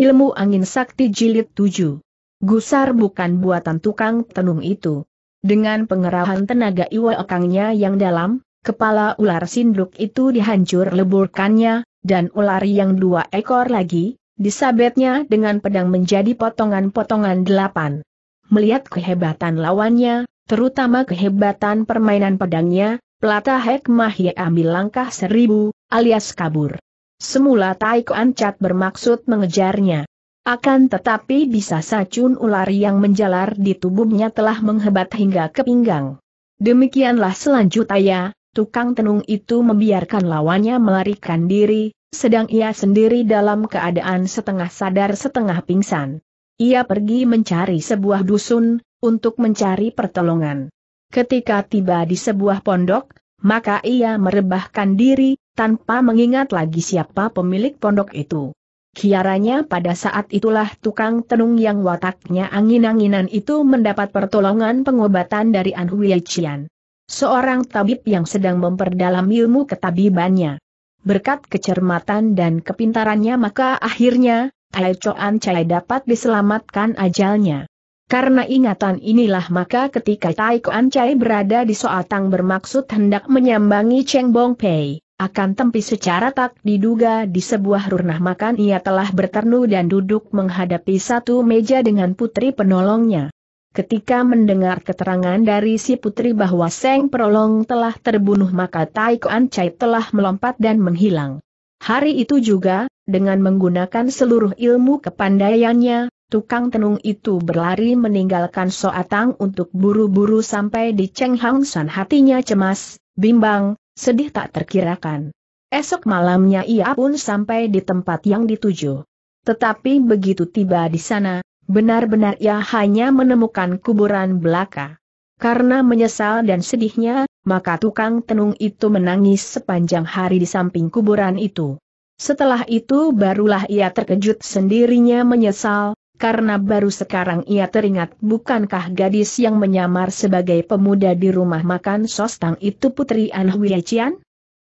Ilmu Angin Sakti Jilid 7. Gusar bukan buatan tukang tenung itu. Dengan pengerahan tenaga iwa ekangnya yang dalam, kepala ular sinduk itu dihancur leburkannya, dan ular yang dua ekor lagi, disabetnya dengan pedang menjadi potongan-potongan delapan. Melihat kehebatan lawannya, terutama kehebatan permainan pedangnya, Plata Hek Mahye ambil langkah seribu, alias kabur. Semula Tai Kuan Chat bermaksud mengejarnya. Akan tetapi bisa sacun ular yang menjalar di tubuhnya telah menghebat hingga ke pinggang. Demikianlah selanjutnya, ya, tukang tenung itu membiarkan lawannya melarikan diri, sedang ia sendiri dalam keadaan setengah sadar setengah pingsan. Ia pergi mencari sebuah dusun, untuk mencari pertolongan. Ketika tiba di sebuah pondok, maka ia merebahkan diri, tanpa mengingat lagi siapa pemilik pondok itu. Kiaranya pada saat itulah tukang tenung yang wataknya angin-anginan itu mendapat pertolongan pengobatan dari An Chian, Seorang tabib yang sedang memperdalam ilmu ketabibannya. Berkat kecermatan dan kepintarannya maka akhirnya, Tai Choan Chai dapat diselamatkan ajalnya. Karena ingatan inilah maka ketika Tai Chuan Chai berada di Soatang bermaksud hendak menyambangi Cheng Bong Pei. Akan tempi secara tak diduga di sebuah runah makan ia telah berternu dan duduk menghadapi satu meja dengan putri penolongnya. Ketika mendengar keterangan dari si putri bahwa Seng Prolong telah terbunuh maka Tai Kuan Chai telah melompat dan menghilang. Hari itu juga, dengan menggunakan seluruh ilmu kepandaiannya, tukang tenung itu berlari meninggalkan Soatang untuk buru-buru sampai di Cheng Hang San hatinya cemas, bimbang, sedih tak terkirakan. Esok malamnya ia pun sampai di tempat yang dituju. Tetapi begitu tiba di sana, benar-benar ia hanya menemukan kuburan belaka. Karena menyesal dan sedihnya, maka tukang tenung itu menangis sepanjang hari di samping kuburan itu. Setelah itu barulah ia terkejut sendirinya menyesal, karena baru sekarang ia teringat bukankah gadis yang menyamar sebagai pemuda di rumah makan Sostang itu Putri An Hwie Chian?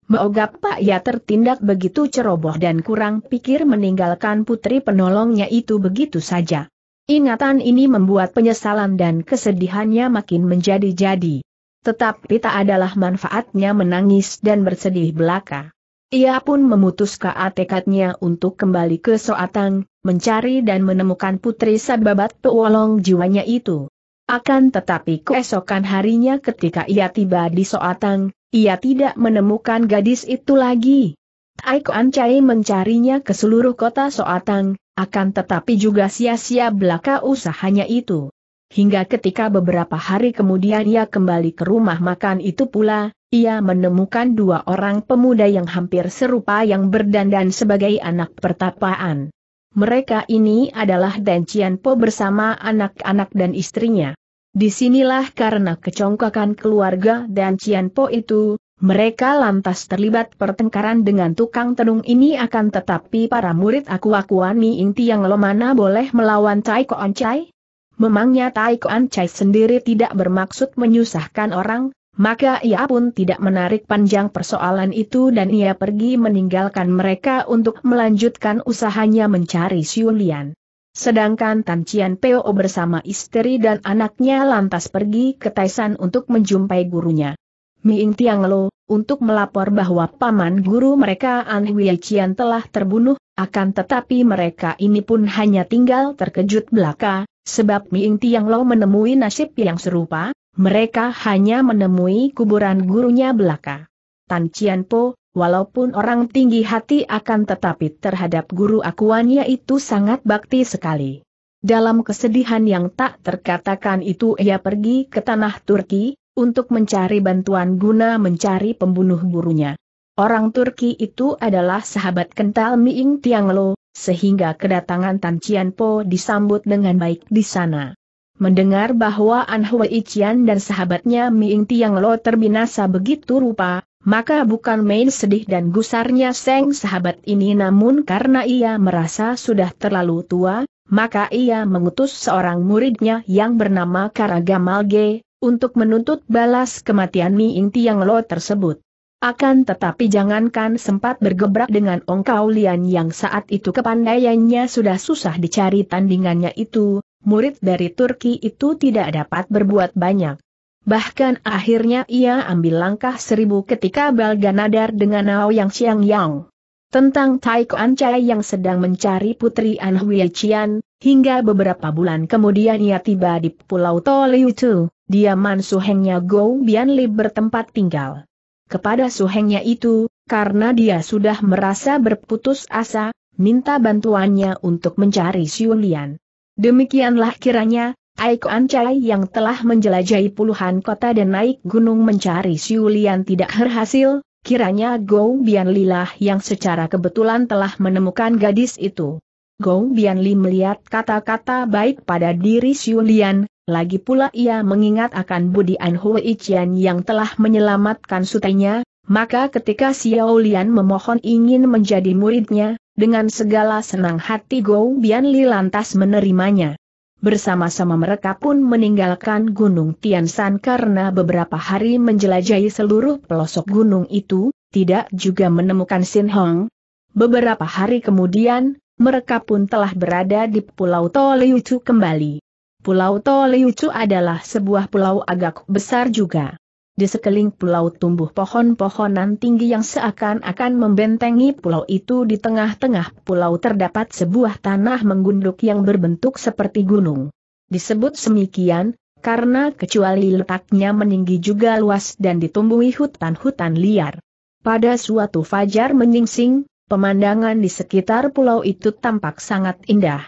Pak ia ya tertindak begitu ceroboh dan kurang pikir meninggalkan putri penolongnya itu begitu saja. Ingatan ini membuat penyesalan dan kesedihannya makin menjadi-jadi. Tetapi tak adalah manfaatnya menangis dan bersedih belaka. Ia pun memutuskan tekadnya untuk kembali ke Soatang, mencari dan menemukan putri sababat pewolong jiwanya itu. Akan tetapi keesokan harinya ketika ia tiba di Soatang, ia tidak menemukan gadis itu lagi. Taiko Ancai mencarinya ke seluruh kota Soatang, akan tetapi juga sia-sia belaka usahanya itu hingga ketika beberapa hari kemudian ia kembali ke rumah makan itu pula, ia menemukan dua orang pemuda yang hampir serupa yang berdandan sebagai anak pertapaan. Mereka ini adalah Dan Cianpo bersama anak-anak dan istrinya. Disinilah karena kecongkakan keluarga Dan Cianpo itu, mereka lantas terlibat pertengkaran dengan tukang tenung ini akan tetapi para murid aku-akuan Mi Inti yang lomana boleh melawan Cai Koon Cai? Memangnya Tai Kuan Chai sendiri tidak bermaksud menyusahkan orang, maka ia pun tidak menarik panjang persoalan itu dan ia pergi meninggalkan mereka untuk melanjutkan usahanya mencari Siulian. Sedangkan Tan Cian Peo bersama istri dan anaknya lantas pergi ke Taisan untuk menjumpai gurunya. Miing Tiang Lo, untuk melapor bahwa paman guru mereka An Wei Cian telah terbunuh, akan tetapi mereka ini pun hanya tinggal terkejut belaka, sebab Miing Tiang Lo menemui nasib yang serupa, mereka hanya menemui kuburan gurunya belaka. Tan Cian Po, walaupun orang tinggi hati akan tetapi terhadap guru akuannya itu sangat bakti sekali. Dalam kesedihan yang tak terkatakan itu ia pergi ke tanah Turki, untuk mencari bantuan guna mencari pembunuh gurunya. Orang Turki itu adalah sahabat kental Miing Tianglo, sehingga kedatangan Tan Cian Po disambut dengan baik di sana. Mendengar bahwa An Hui Cian dan sahabatnya Miing Tiang Lo terbinasa begitu rupa, maka bukan main sedih dan gusarnya Seng sahabat ini namun karena ia merasa sudah terlalu tua, maka ia mengutus seorang muridnya yang bernama Karagamalge untuk menuntut balas kematian Miing Tiang Lo tersebut. Akan tetapi jangankan sempat bergebrak dengan Ong Kau Lian yang saat itu kepandaiannya sudah susah dicari tandingannya itu, murid dari Turki itu tidak dapat berbuat banyak. Bahkan akhirnya ia ambil langkah seribu ketika Balganadar dengan Nao Yang Xiang Yang. Tentang Taiko Ancai yang sedang mencari putri An Hui Qian, hingga beberapa bulan kemudian ia tiba di Pulau Toliu Tu, diaman suhengnya Gou Bianli bertempat tinggal kepada suhengnya itu, karena dia sudah merasa berputus asa, minta bantuannya untuk mencari Siulian. Demikianlah kiranya, Aiko Ancai yang telah menjelajahi puluhan kota dan naik gunung mencari Siulian tidak berhasil, kiranya Gou Bian Lilah yang secara kebetulan telah menemukan gadis itu. Gou Bianli melihat kata-kata baik pada diri Xiu lagi pula ia mengingat akan Budi An Hui Qian yang telah menyelamatkan sutenya, maka ketika Xiao memohon ingin menjadi muridnya, dengan segala senang hati Gou Bianli lantas menerimanya. Bersama-sama mereka pun meninggalkan Gunung Tiansan karena beberapa hari menjelajahi seluruh pelosok gunung itu, tidak juga menemukan Sin Hong. Beberapa hari kemudian, mereka pun telah berada di Pulau Toliucu kembali. Pulau Toliucu adalah sebuah pulau agak besar juga. Di sekeliling pulau tumbuh pohon-pohonan tinggi yang seakan-akan membentengi pulau itu di tengah-tengah pulau terdapat sebuah tanah menggunduk yang berbentuk seperti gunung. Disebut semikian, karena kecuali letaknya meninggi juga luas dan ditumbuhi hutan-hutan liar. Pada suatu fajar menyingsing, Pemandangan di sekitar pulau itu tampak sangat indah.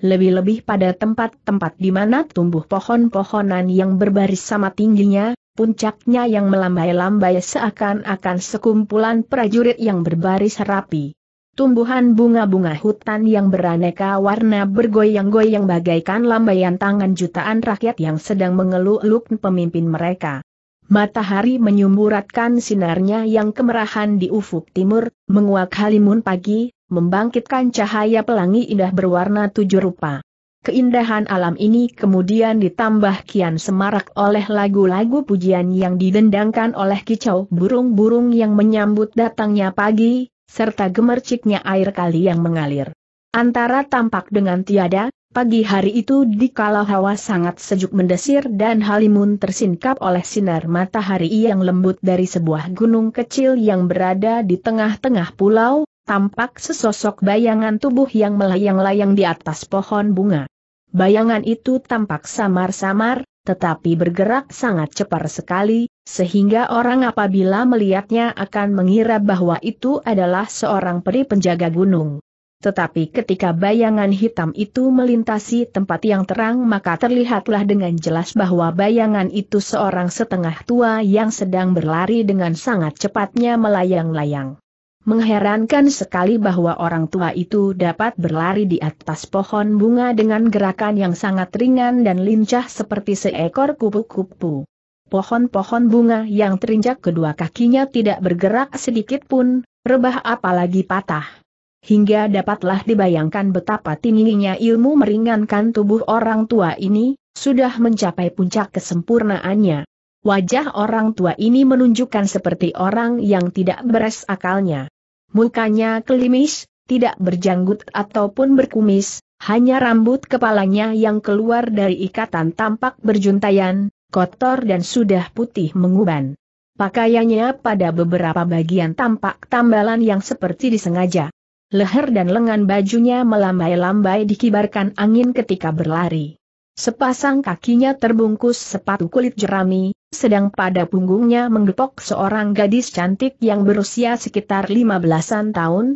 Lebih-lebih pada tempat-tempat di mana tumbuh pohon-pohonan yang berbaris sama tingginya, puncaknya yang melambai-lambai seakan-akan sekumpulan prajurit yang berbaris rapi. Tumbuhan bunga-bunga hutan yang beraneka warna bergoyang-goyang bagaikan lambaian tangan jutaan rakyat yang sedang mengeluh eluk pemimpin mereka. Matahari menyumburatkan sinarnya yang kemerahan di ufuk timur, menguak halimun pagi, membangkitkan cahaya pelangi indah berwarna tujuh rupa. Keindahan alam ini kemudian ditambah kian semarak oleh lagu-lagu pujian yang didendangkan oleh kicau burung-burung yang menyambut datangnya pagi, serta gemerciknya air kali yang mengalir. Antara tampak dengan tiada, Pagi hari itu di hawa sangat sejuk mendesir dan Halimun tersingkap oleh sinar matahari yang lembut dari sebuah gunung kecil yang berada di tengah-tengah pulau, tampak sesosok bayangan tubuh yang melayang-layang di atas pohon bunga. Bayangan itu tampak samar-samar, tetapi bergerak sangat cepat sekali, sehingga orang apabila melihatnya akan mengira bahwa itu adalah seorang peri penjaga gunung. Tetapi ketika bayangan hitam itu melintasi tempat yang terang maka terlihatlah dengan jelas bahwa bayangan itu seorang setengah tua yang sedang berlari dengan sangat cepatnya melayang-layang. Mengherankan sekali bahwa orang tua itu dapat berlari di atas pohon bunga dengan gerakan yang sangat ringan dan lincah seperti seekor kupu-kupu. Pohon-pohon bunga yang terinjak kedua kakinya tidak bergerak sedikit pun, rebah apalagi patah. Hingga dapatlah dibayangkan betapa tingginya ilmu meringankan tubuh orang tua ini, sudah mencapai puncak kesempurnaannya. Wajah orang tua ini menunjukkan seperti orang yang tidak beres akalnya. Mukanya kelimis, tidak berjanggut ataupun berkumis, hanya rambut kepalanya yang keluar dari ikatan tampak berjuntayan, kotor dan sudah putih menguban. Pakaiannya pada beberapa bagian tampak tambalan yang seperti disengaja. Leher dan lengan bajunya melambai-lambai dikibarkan angin ketika berlari. Sepasang kakinya terbungkus sepatu kulit jerami, sedang pada punggungnya menggepok seorang gadis cantik yang berusia sekitar 15-an tahun.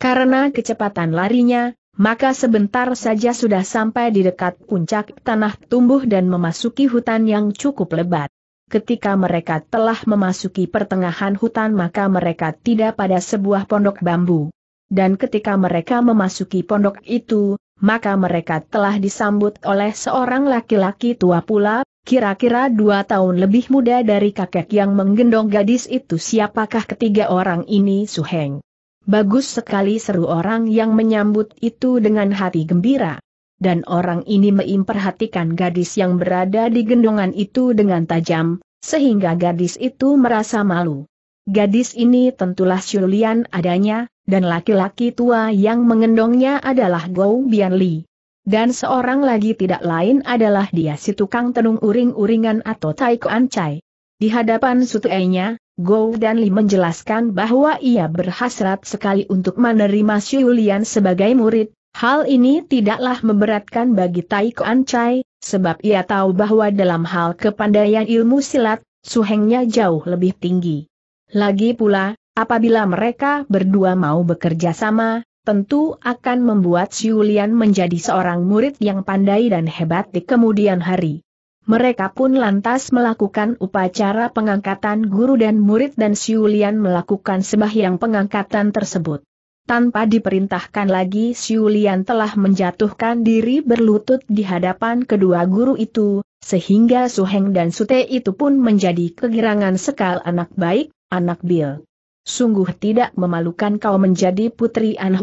Karena kecepatan larinya, maka sebentar saja sudah sampai di dekat puncak tanah tumbuh dan memasuki hutan yang cukup lebat. Ketika mereka telah memasuki pertengahan hutan maka mereka tidak pada sebuah pondok bambu dan ketika mereka memasuki pondok itu, maka mereka telah disambut oleh seorang laki-laki tua pula, kira-kira dua tahun lebih muda dari kakek yang menggendong gadis itu siapakah ketiga orang ini Suheng. Bagus sekali seru orang yang menyambut itu dengan hati gembira. Dan orang ini memperhatikan gadis yang berada di gendongan itu dengan tajam, sehingga gadis itu merasa malu. Gadis ini tentulah Xulian adanya, dan laki-laki tua yang mengendongnya adalah Gou Bian Li. Dan seorang lagi tidak lain adalah dia si tukang tenung uring-uringan atau Tai Kuan Chai. Di hadapan sutuainya, Gou dan Li menjelaskan bahwa ia berhasrat sekali untuk menerima Xulian sebagai murid, Hal ini tidaklah memberatkan bagi Tai Kuan Chai, sebab ia tahu bahwa dalam hal kepandaian ilmu silat, suhengnya jauh lebih tinggi. Lagi pula, apabila mereka berdua mau bekerja sama, tentu akan membuat Siulian menjadi seorang murid yang pandai dan hebat di kemudian hari. Mereka pun lantas melakukan upacara pengangkatan guru dan murid dan Siulian melakukan sembahyang pengangkatan tersebut. Tanpa diperintahkan lagi Siulian telah menjatuhkan diri berlutut di hadapan kedua guru itu, sehingga Suheng dan Sute itu pun menjadi kegirangan sekal anak baik, anak Bill. Sungguh tidak memalukan kau menjadi putri An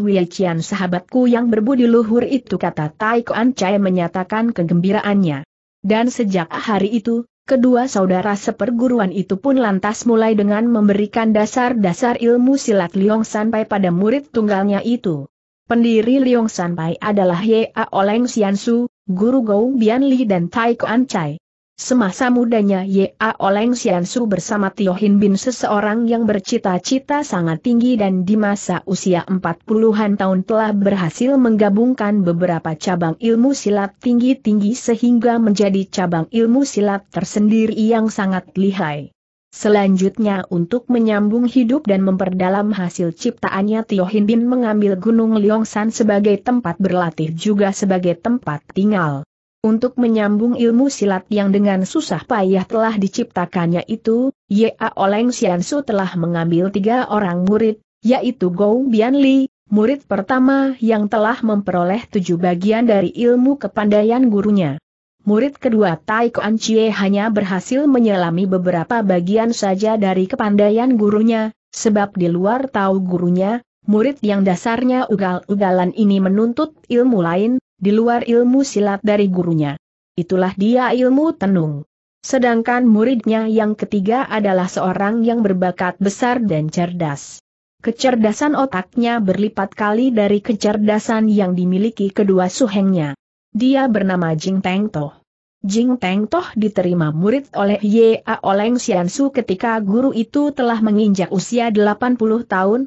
sahabatku yang berbudi luhur itu kata Tai Kuan Chai menyatakan kegembiraannya. Dan sejak hari itu, kedua saudara seperguruan itu pun lantas mulai dengan memberikan dasar-dasar ilmu silat Liong Sanpai pada murid tunggalnya itu. Pendiri Liong Sanpai adalah Ye Aoleng, Xiansu, guru Gou Bian Li dan Tai Kuan Chai. Semasa mudanya Ya Oleng Xiansu bersama Tio Hin Bin seseorang yang bercita-cita sangat tinggi dan di masa usia 40-an tahun telah berhasil menggabungkan beberapa cabang ilmu silat tinggi-tinggi sehingga menjadi cabang ilmu silat tersendiri yang sangat lihai. Selanjutnya untuk menyambung hidup dan memperdalam hasil ciptaannya Tio Hin Bin mengambil Gunung San sebagai tempat berlatih juga sebagai tempat tinggal. Untuk menyambung ilmu silat yang dengan susah payah telah diciptakannya itu, Ya Oleng Xiansu telah mengambil tiga orang murid, yaitu Gou Bianli, murid pertama yang telah memperoleh tujuh bagian dari ilmu kepandaian gurunya. Murid kedua Tai Kuan Chie hanya berhasil menyelami beberapa bagian saja dari kepandaian gurunya, sebab di luar tahu gurunya, murid yang dasarnya ugal-ugalan ini menuntut ilmu lain, di luar ilmu silat dari gurunya. Itulah dia ilmu tenung. Sedangkan muridnya yang ketiga adalah seorang yang berbakat besar dan cerdas. Kecerdasan otaknya berlipat kali dari kecerdasan yang dimiliki kedua suhengnya. Dia bernama Jing Teng Toh. Jing Teng Toh diterima murid oleh Ye A Oleng Xiansu ketika guru itu telah menginjak usia 80 tahun, 20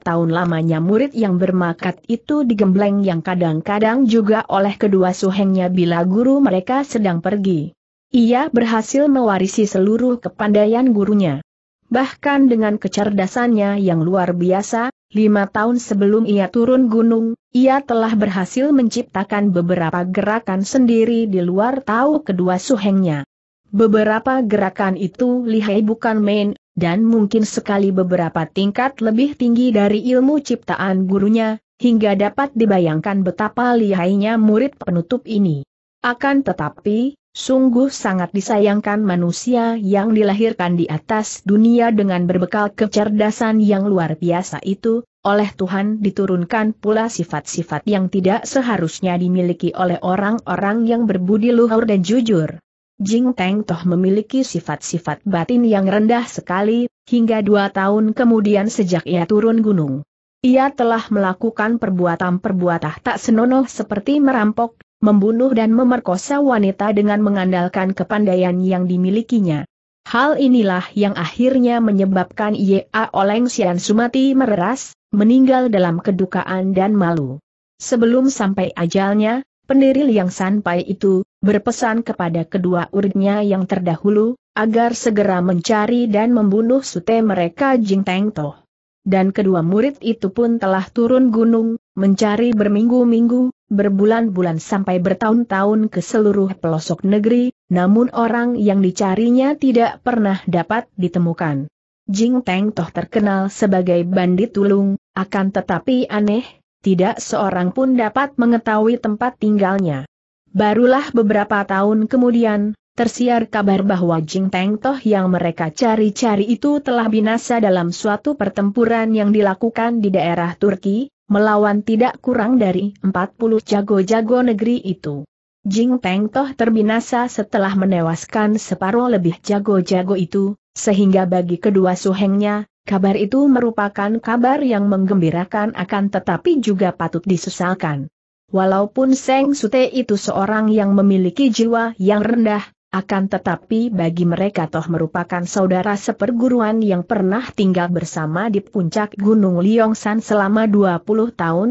tahun lamanya murid yang bermakat itu digembleng yang kadang-kadang juga oleh kedua suhengnya bila guru mereka sedang pergi. Ia berhasil mewarisi seluruh kepandaian gurunya. Bahkan dengan kecerdasannya yang luar biasa, Lima tahun sebelum ia turun gunung, ia telah berhasil menciptakan beberapa gerakan sendiri di luar tahu kedua suhengnya. Beberapa gerakan itu lihai bukan main, dan mungkin sekali beberapa tingkat lebih tinggi dari ilmu ciptaan gurunya, hingga dapat dibayangkan betapa lihainya murid penutup ini. Akan tetapi, Sungguh sangat disayangkan manusia yang dilahirkan di atas dunia dengan berbekal kecerdasan yang luar biasa itu, oleh Tuhan diturunkan pula sifat-sifat yang tidak seharusnya dimiliki oleh orang-orang yang berbudi luhur dan jujur. Jing Teng Toh memiliki sifat-sifat batin yang rendah sekali, hingga dua tahun kemudian sejak ia turun gunung. Ia telah melakukan perbuatan-perbuatan tak senonoh seperti merampok, membunuh dan memerkosa wanita dengan mengandalkan kepandaian yang dimilikinya. Hal inilah yang akhirnya menyebabkan Ia Oleng Sian Sumati mereras, meninggal dalam kedukaan dan malu. Sebelum sampai ajalnya, pendiri yang sampai itu, berpesan kepada kedua uridnya yang terdahulu, agar segera mencari dan membunuh sute mereka Jing Teng Toh. Dan kedua murid itu pun telah turun gunung, mencari berminggu-minggu, berbulan-bulan sampai bertahun-tahun ke seluruh pelosok negeri, namun orang yang dicarinya tidak pernah dapat ditemukan. Jing Teng Toh terkenal sebagai bandit tulung, akan tetapi aneh, tidak seorang pun dapat mengetahui tempat tinggalnya. Barulah beberapa tahun kemudian, tersiar kabar bahwa Jing Teng Toh yang mereka cari-cari itu telah binasa dalam suatu pertempuran yang dilakukan di daerah Turki, melawan tidak kurang dari 40 jago-jago negeri itu. Jing Teng Toh terbinasa setelah menewaskan separuh lebih jago-jago itu, sehingga bagi kedua suhengnya, kabar itu merupakan kabar yang menggembirakan akan tetapi juga patut disesalkan. Walaupun Seng Sute itu seorang yang memiliki jiwa yang rendah, akan tetapi bagi mereka toh merupakan saudara seperguruan yang pernah tinggal bersama di puncak Gunung Liongsan selama 20 tahun,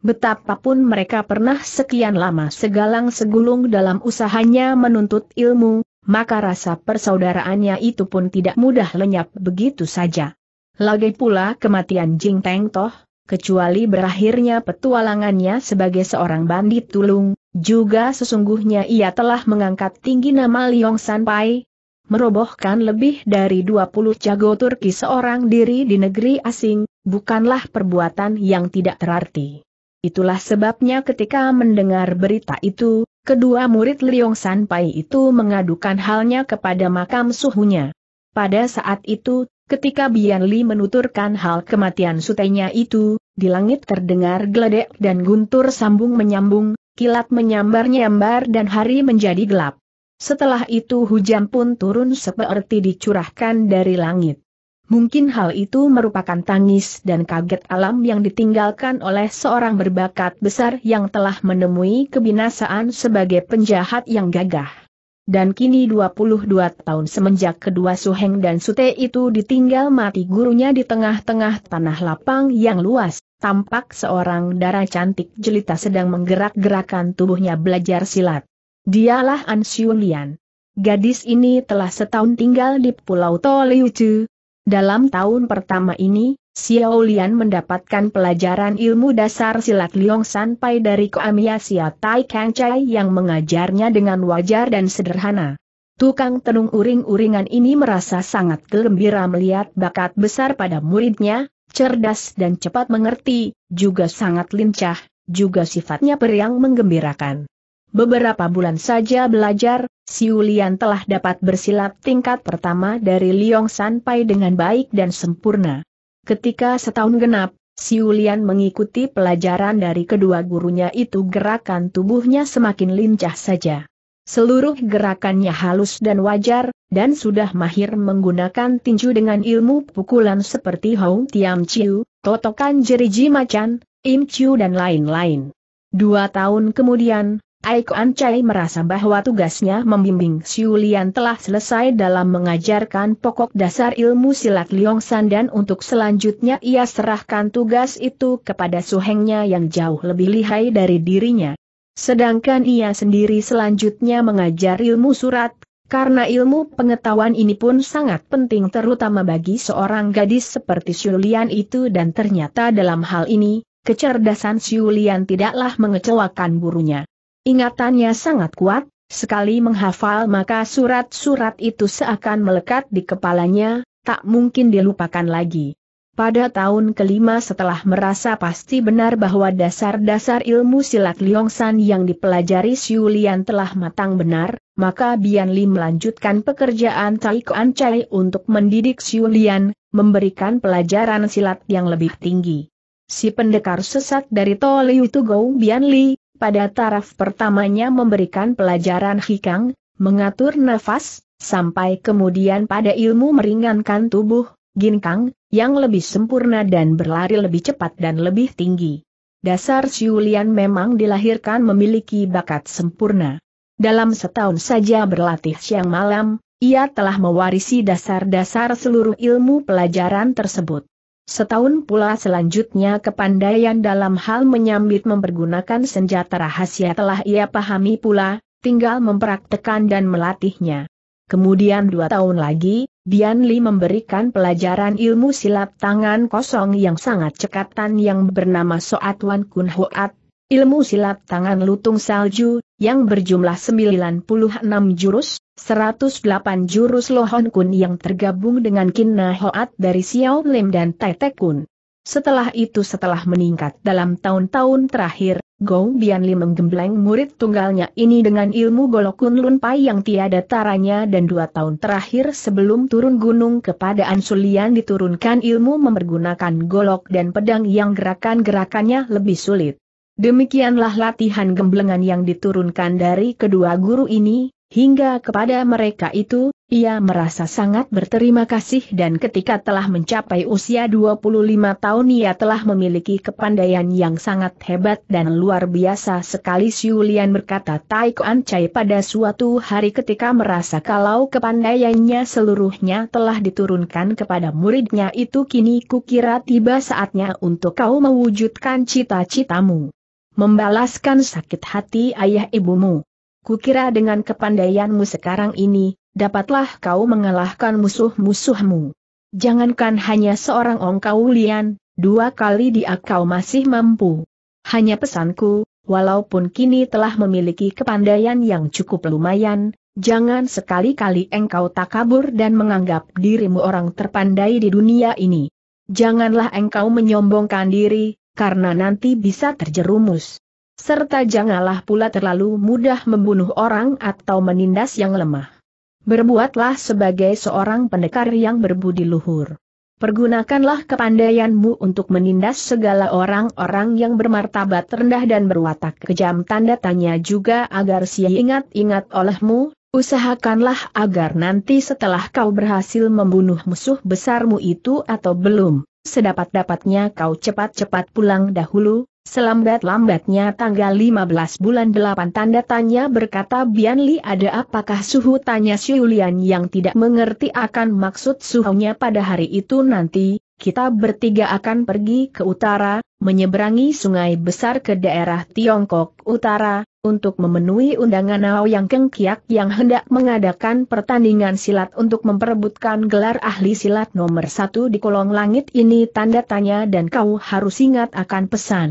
Betapapun mereka pernah sekian lama segalang segulung dalam usahanya menuntut ilmu, maka rasa persaudaraannya itu pun tidak mudah lenyap begitu saja. Lagi pula kematian Jing Teng Toh, kecuali berakhirnya petualangannya sebagai seorang bandit tulung, juga sesungguhnya ia telah mengangkat tinggi nama Liong Sanpai, merobohkan lebih dari 20 jago Turki seorang diri di negeri asing, bukanlah perbuatan yang tidak terarti. Itulah sebabnya ketika mendengar berita itu, kedua murid Liong Sanpai itu mengadukan halnya kepada makam suhunya. Pada saat itu, ketika Bian Li menuturkan hal kematian sutenya itu, di langit terdengar geledek dan guntur sambung menyambung, kilat menyambar-nyambar dan hari menjadi gelap. Setelah itu hujan pun turun seperti dicurahkan dari langit. Mungkin hal itu merupakan tangis dan kaget alam yang ditinggalkan oleh seorang berbakat besar yang telah menemui kebinasaan sebagai penjahat yang gagah. Dan kini 22 tahun semenjak kedua Suheng dan Sute itu ditinggal mati gurunya di tengah-tengah tanah lapang yang luas tampak seorang darah cantik jelita sedang menggerak gerakkan tubuhnya belajar silat. Dialah An Lian. Gadis ini telah setahun tinggal di Pulau Toliucu. Dalam tahun pertama ini, Xiao Lian mendapatkan pelajaran ilmu dasar silat Liong Sanpai dari Koamia Sia Tai Kang Chai yang mengajarnya dengan wajar dan sederhana. Tukang tenung uring-uringan ini merasa sangat gembira melihat bakat besar pada muridnya, cerdas dan cepat mengerti, juga sangat lincah, juga sifatnya periang menggembirakan. Beberapa bulan saja belajar, Siulian telah dapat bersilat tingkat pertama dari Liong sampai dengan baik dan sempurna. Ketika setahun genap, Siulian mengikuti pelajaran dari kedua gurunya itu gerakan tubuhnya semakin lincah saja. Seluruh gerakannya halus dan wajar, dan sudah mahir menggunakan tinju dengan ilmu pukulan seperti Hou Tiam Chiu, Totokan Jeriji Macan, Im Chiu dan lain-lain. Dua tahun kemudian, Aiko Chai merasa bahwa tugasnya membimbing Xiu Lian telah selesai dalam mengajarkan pokok dasar ilmu silat Liong San dan untuk selanjutnya ia serahkan tugas itu kepada suhengnya yang jauh lebih lihai dari dirinya. Sedangkan ia sendiri selanjutnya mengajar ilmu surat, karena ilmu pengetahuan ini pun sangat penting terutama bagi seorang gadis seperti Siulian itu dan ternyata dalam hal ini, kecerdasan Siulian tidaklah mengecewakan gurunya. Ingatannya sangat kuat, sekali menghafal maka surat-surat itu seakan melekat di kepalanya, tak mungkin dilupakan lagi. Pada tahun kelima setelah merasa pasti benar bahwa dasar-dasar ilmu silat Liongsan yang dipelajari Lian telah matang benar, maka Bian Li melanjutkan pekerjaan Tai Kuan Chai untuk mendidik Lian, memberikan pelajaran silat yang lebih tinggi. Si pendekar sesat dari To Liu Tugou Bian Li, pada taraf pertamanya memberikan pelajaran hikang, mengatur nafas, sampai kemudian pada ilmu meringankan tubuh, ginkang, yang lebih sempurna dan berlari lebih cepat dan lebih tinggi. Dasar Siulian memang dilahirkan memiliki bakat sempurna. Dalam setahun saja berlatih siang malam, ia telah mewarisi dasar-dasar seluruh ilmu pelajaran tersebut. Setahun pula selanjutnya kepandaian dalam hal menyambit mempergunakan senjata rahasia telah ia pahami pula, tinggal mempraktekan dan melatihnya. Kemudian dua tahun lagi, Bian Li memberikan pelajaran ilmu silat tangan kosong yang sangat cekatan yang bernama Soat Wan Kun Hoat, ilmu silat tangan lutung salju, yang berjumlah 96 jurus, 108 jurus Lohon Kun yang tergabung dengan Kinna Hoat dari Xiao Lim dan Tai Kun. Setelah itu setelah meningkat dalam tahun-tahun terakhir, Gou Bianli menggembleng murid tunggalnya ini dengan ilmu golokun lunpai yang tiada taranya dan dua tahun terakhir sebelum turun gunung kepada Ansulian diturunkan ilmu memergunakan golok dan pedang yang gerakan-gerakannya lebih sulit. Demikianlah latihan gemblengan yang diturunkan dari kedua guru ini, Hingga kepada mereka itu, ia merasa sangat berterima kasih dan ketika telah mencapai usia 25 tahun ia telah memiliki kepandaian yang sangat hebat dan luar biasa sekali Siulian berkata Tai Kuan Chai pada suatu hari ketika merasa kalau kepandaiannya seluruhnya telah diturunkan kepada muridnya itu kini kukira tiba saatnya untuk kau mewujudkan cita-citamu. Membalaskan sakit hati ayah ibumu. Kukira dengan kepandaianmu sekarang ini, dapatlah kau mengalahkan musuh-musuhmu. Jangankan hanya seorang Ongkau Lian, dua kali dia kau masih mampu. Hanya pesanku, walaupun kini telah memiliki kepandaian yang cukup lumayan, jangan sekali-kali engkau takabur dan menganggap dirimu orang terpandai di dunia ini. Janganlah engkau menyombongkan diri, karena nanti bisa terjerumus serta janganlah pula terlalu mudah membunuh orang atau menindas yang lemah. Berbuatlah sebagai seorang pendekar yang berbudi luhur. Pergunakanlah kepandaianmu untuk menindas segala orang-orang yang bermartabat rendah dan berwatak kejam. Tanda tanya juga agar si ingat-ingat olehmu, usahakanlah agar nanti setelah kau berhasil membunuh musuh besarmu itu atau belum, sedapat-dapatnya kau cepat-cepat pulang dahulu, Selambat-lambatnya tanggal 15 bulan 8 tanda tanya berkata Bian Li ada apakah suhu tanya Lian yang tidak mengerti akan maksud suhunya pada hari itu nanti, kita bertiga akan pergi ke utara, menyeberangi sungai besar ke daerah Tiongkok Utara, untuk memenuhi undangan Nao Yang kengkiak yang hendak mengadakan pertandingan silat untuk memperebutkan gelar ahli silat nomor satu di kolong langit ini tanda tanya dan kau harus ingat akan pesan.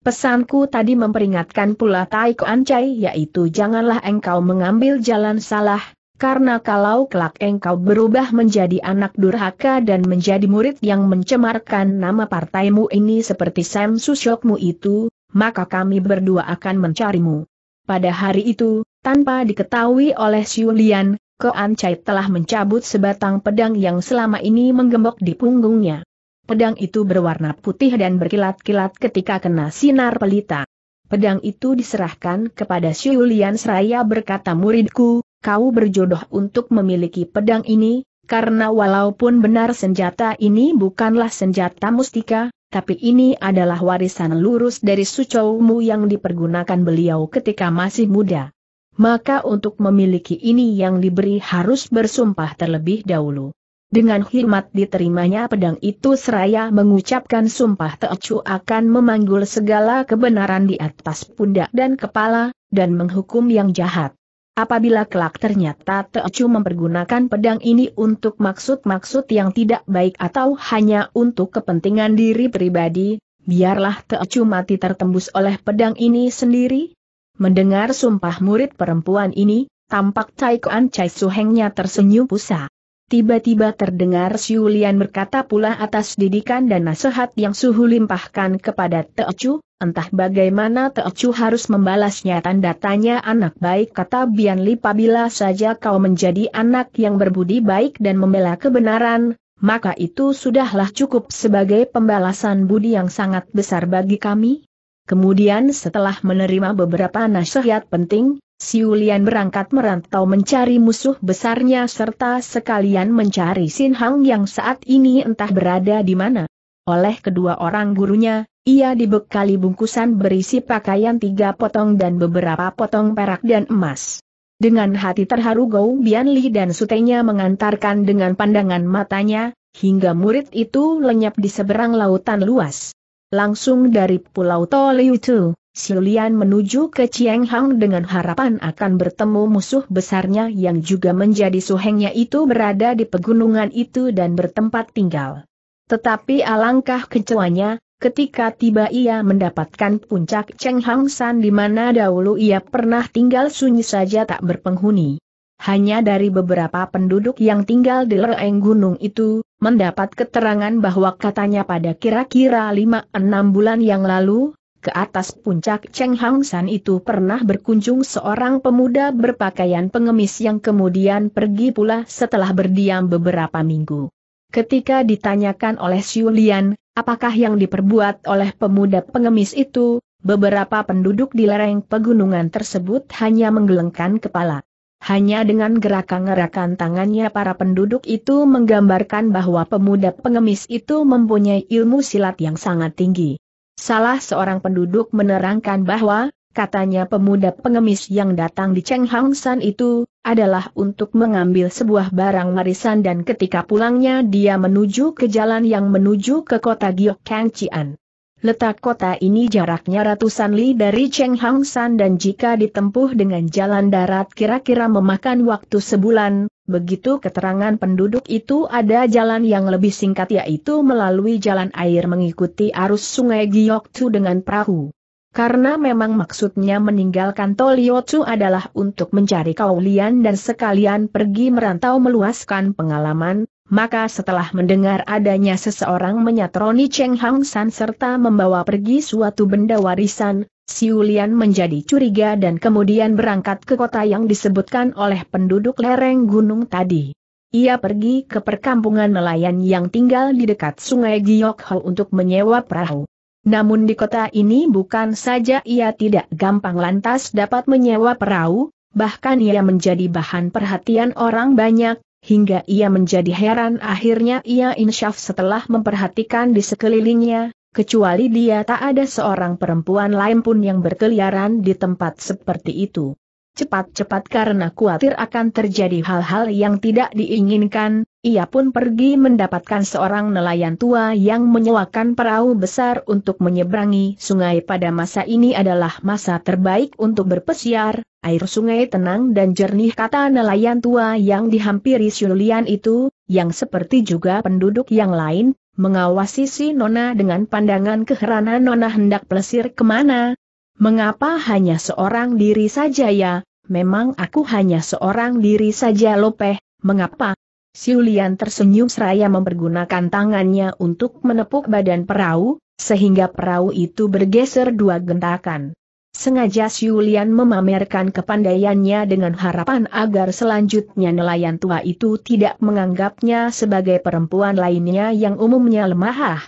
Pesanku tadi memperingatkan pula Taiko Ancai yaitu janganlah engkau mengambil jalan salah, karena kalau kelak engkau berubah menjadi anak durhaka dan menjadi murid yang mencemarkan nama partaimu ini seperti Sam Susyokmu itu, maka kami berdua akan mencarimu. Pada hari itu, tanpa diketahui oleh Siulian, Koan Chai telah mencabut sebatang pedang yang selama ini menggembok di punggungnya. Pedang itu berwarna putih dan berkilat-kilat ketika kena sinar pelita. Pedang itu diserahkan kepada Siulian Seraya berkata muridku, kau berjodoh untuk memiliki pedang ini, karena walaupun benar senjata ini bukanlah senjata mustika, tapi ini adalah warisan lurus dari sucoumu yang dipergunakan beliau ketika masih muda. Maka untuk memiliki ini yang diberi harus bersumpah terlebih dahulu. Dengan hikmat diterimanya pedang itu seraya mengucapkan sumpah Teocu akan memanggul segala kebenaran di atas pundak dan kepala, dan menghukum yang jahat. Apabila kelak ternyata Teocu mempergunakan pedang ini untuk maksud-maksud yang tidak baik atau hanya untuk kepentingan diri pribadi, biarlah Teocu mati tertembus oleh pedang ini sendiri. Mendengar sumpah murid perempuan ini, tampak Taikuan Chai Suhengnya tersenyum pusat. Tiba-tiba terdengar Siulian berkata pula atas didikan dan nasihat yang Suhu limpahkan kepada Teocu, entah bagaimana Teocu harus membalasnya tanda tanya anak baik kata Bian Lipa bila saja kau menjadi anak yang berbudi baik dan membela kebenaran, maka itu sudahlah cukup sebagai pembalasan budi yang sangat besar bagi kami. Kemudian setelah menerima beberapa nasihat penting, Siulian berangkat merantau mencari musuh besarnya serta sekalian mencari Sin Hang yang saat ini entah berada di mana. Oleh kedua orang gurunya, ia dibekali bungkusan berisi pakaian tiga potong dan beberapa potong perak dan emas. Dengan hati terharu Gou Bianli dan sutenya mengantarkan dengan pandangan matanya, hingga murid itu lenyap di seberang lautan luas. Langsung dari Pulau Toliutu. Silian menuju ke Chiang Hang dengan harapan akan bertemu musuh besarnya yang juga menjadi suhengnya itu berada di pegunungan itu dan bertempat tinggal. Tetapi alangkah kecewanya, ketika tiba ia mendapatkan puncak Cheng Hang San di mana dahulu ia pernah tinggal sunyi saja tak berpenghuni. Hanya dari beberapa penduduk yang tinggal di lereng gunung itu, mendapat keterangan bahwa katanya pada kira-kira 5-6 bulan yang lalu, ke atas puncak Cheng Hang San itu pernah berkunjung seorang pemuda berpakaian pengemis yang kemudian pergi pula setelah berdiam beberapa minggu. Ketika ditanyakan oleh Xiu Lian, apakah yang diperbuat oleh pemuda pengemis itu, beberapa penduduk di lereng pegunungan tersebut hanya menggelengkan kepala. Hanya dengan gerakan-gerakan tangannya para penduduk itu menggambarkan bahwa pemuda pengemis itu mempunyai ilmu silat yang sangat tinggi. Salah seorang penduduk menerangkan bahwa, katanya pemuda pengemis yang datang di Cheng Hang San itu, adalah untuk mengambil sebuah barang warisan dan ketika pulangnya dia menuju ke jalan yang menuju ke kota Giok Cian. Letak kota ini jaraknya ratusan li dari Cheng Hang San dan jika ditempuh dengan jalan darat kira-kira memakan waktu sebulan, Begitu keterangan penduduk itu ada jalan yang lebih singkat yaitu melalui jalan air mengikuti arus sungai Giyoktu dengan perahu. Karena memang maksudnya meninggalkan Toliotsu adalah untuk mencari kaulian dan sekalian pergi merantau meluaskan pengalaman, maka setelah mendengar adanya seseorang menyatroni Cheng Hang San serta membawa pergi suatu benda warisan, Siulian menjadi curiga dan kemudian berangkat ke kota yang disebutkan oleh penduduk lereng gunung tadi. Ia pergi ke perkampungan nelayan yang tinggal di dekat sungai Giokho untuk menyewa perahu. Namun di kota ini bukan saja ia tidak gampang lantas dapat menyewa perahu, bahkan ia menjadi bahan perhatian orang banyak, hingga ia menjadi heran akhirnya ia insyaf setelah memperhatikan di sekelilingnya, kecuali dia tak ada seorang perempuan lain pun yang berkeliaran di tempat seperti itu. Cepat-cepat karena khawatir akan terjadi hal-hal yang tidak diinginkan, ia pun pergi mendapatkan seorang nelayan tua yang menyewakan perahu besar untuk menyeberangi sungai pada masa ini adalah masa terbaik untuk berpesiar, air sungai tenang dan jernih kata nelayan tua yang dihampiri Siulian itu, yang seperti juga penduduk yang lain, Mengawasi si Nona dengan pandangan keheranan Nona hendak plesir kemana? Mengapa hanya seorang diri saja ya? Memang aku hanya seorang diri saja Lopeh, mengapa? Siulian tersenyum seraya mempergunakan tangannya untuk menepuk badan perahu, sehingga perahu itu bergeser dua gentakan. Sengaja Yulian memamerkan kepandaiannya dengan harapan agar selanjutnya nelayan tua itu tidak menganggapnya sebagai perempuan lainnya yang umumnya lemah.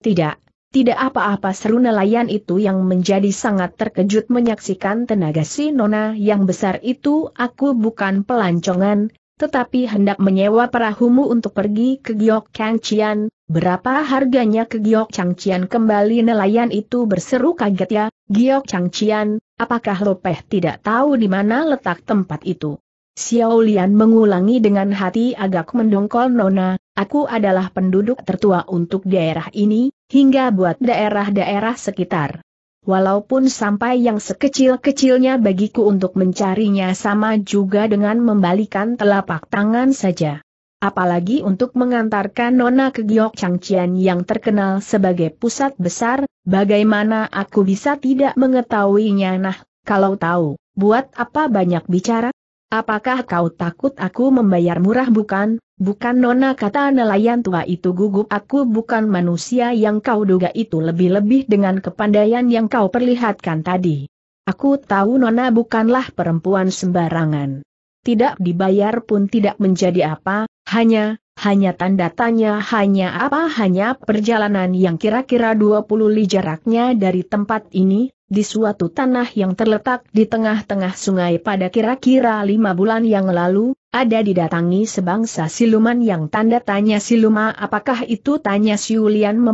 Tidak, tidak apa-apa seru nelayan itu yang menjadi sangat terkejut menyaksikan tenaga si nona yang besar itu aku bukan pelancongan, tetapi hendak menyewa perahumu untuk pergi ke Giok Changcian, berapa harganya ke Giok Changcian kembali nelayan itu berseru kaget ya, Giok Changcian, apakah Lopeh tidak tahu di mana letak tempat itu? Xiao Lian mengulangi dengan hati agak mendongkol Nona, aku adalah penduduk tertua untuk daerah ini, hingga buat daerah-daerah sekitar. Walaupun sampai yang sekecil-kecilnya bagiku untuk mencarinya sama juga dengan membalikan telapak tangan saja. Apalagi untuk mengantarkan Nona ke Giok Changcian yang terkenal sebagai pusat besar, bagaimana aku bisa tidak mengetahuinya nah, kalau tahu, buat apa banyak bicara? Apakah kau takut aku membayar murah bukan? Bukan nona kata nelayan tua itu gugup aku bukan manusia yang kau duga itu lebih-lebih dengan kepandaian yang kau perlihatkan tadi. Aku tahu nona bukanlah perempuan sembarangan. Tidak dibayar pun tidak menjadi apa, hanya, hanya tanda tanya hanya apa hanya perjalanan yang kira-kira 20 li jaraknya dari tempat ini, di suatu tanah yang terletak di tengah-tengah sungai pada kira-kira lima bulan yang lalu, ada didatangi sebangsa siluman yang tanda tanya siluma apakah itu tanya siulian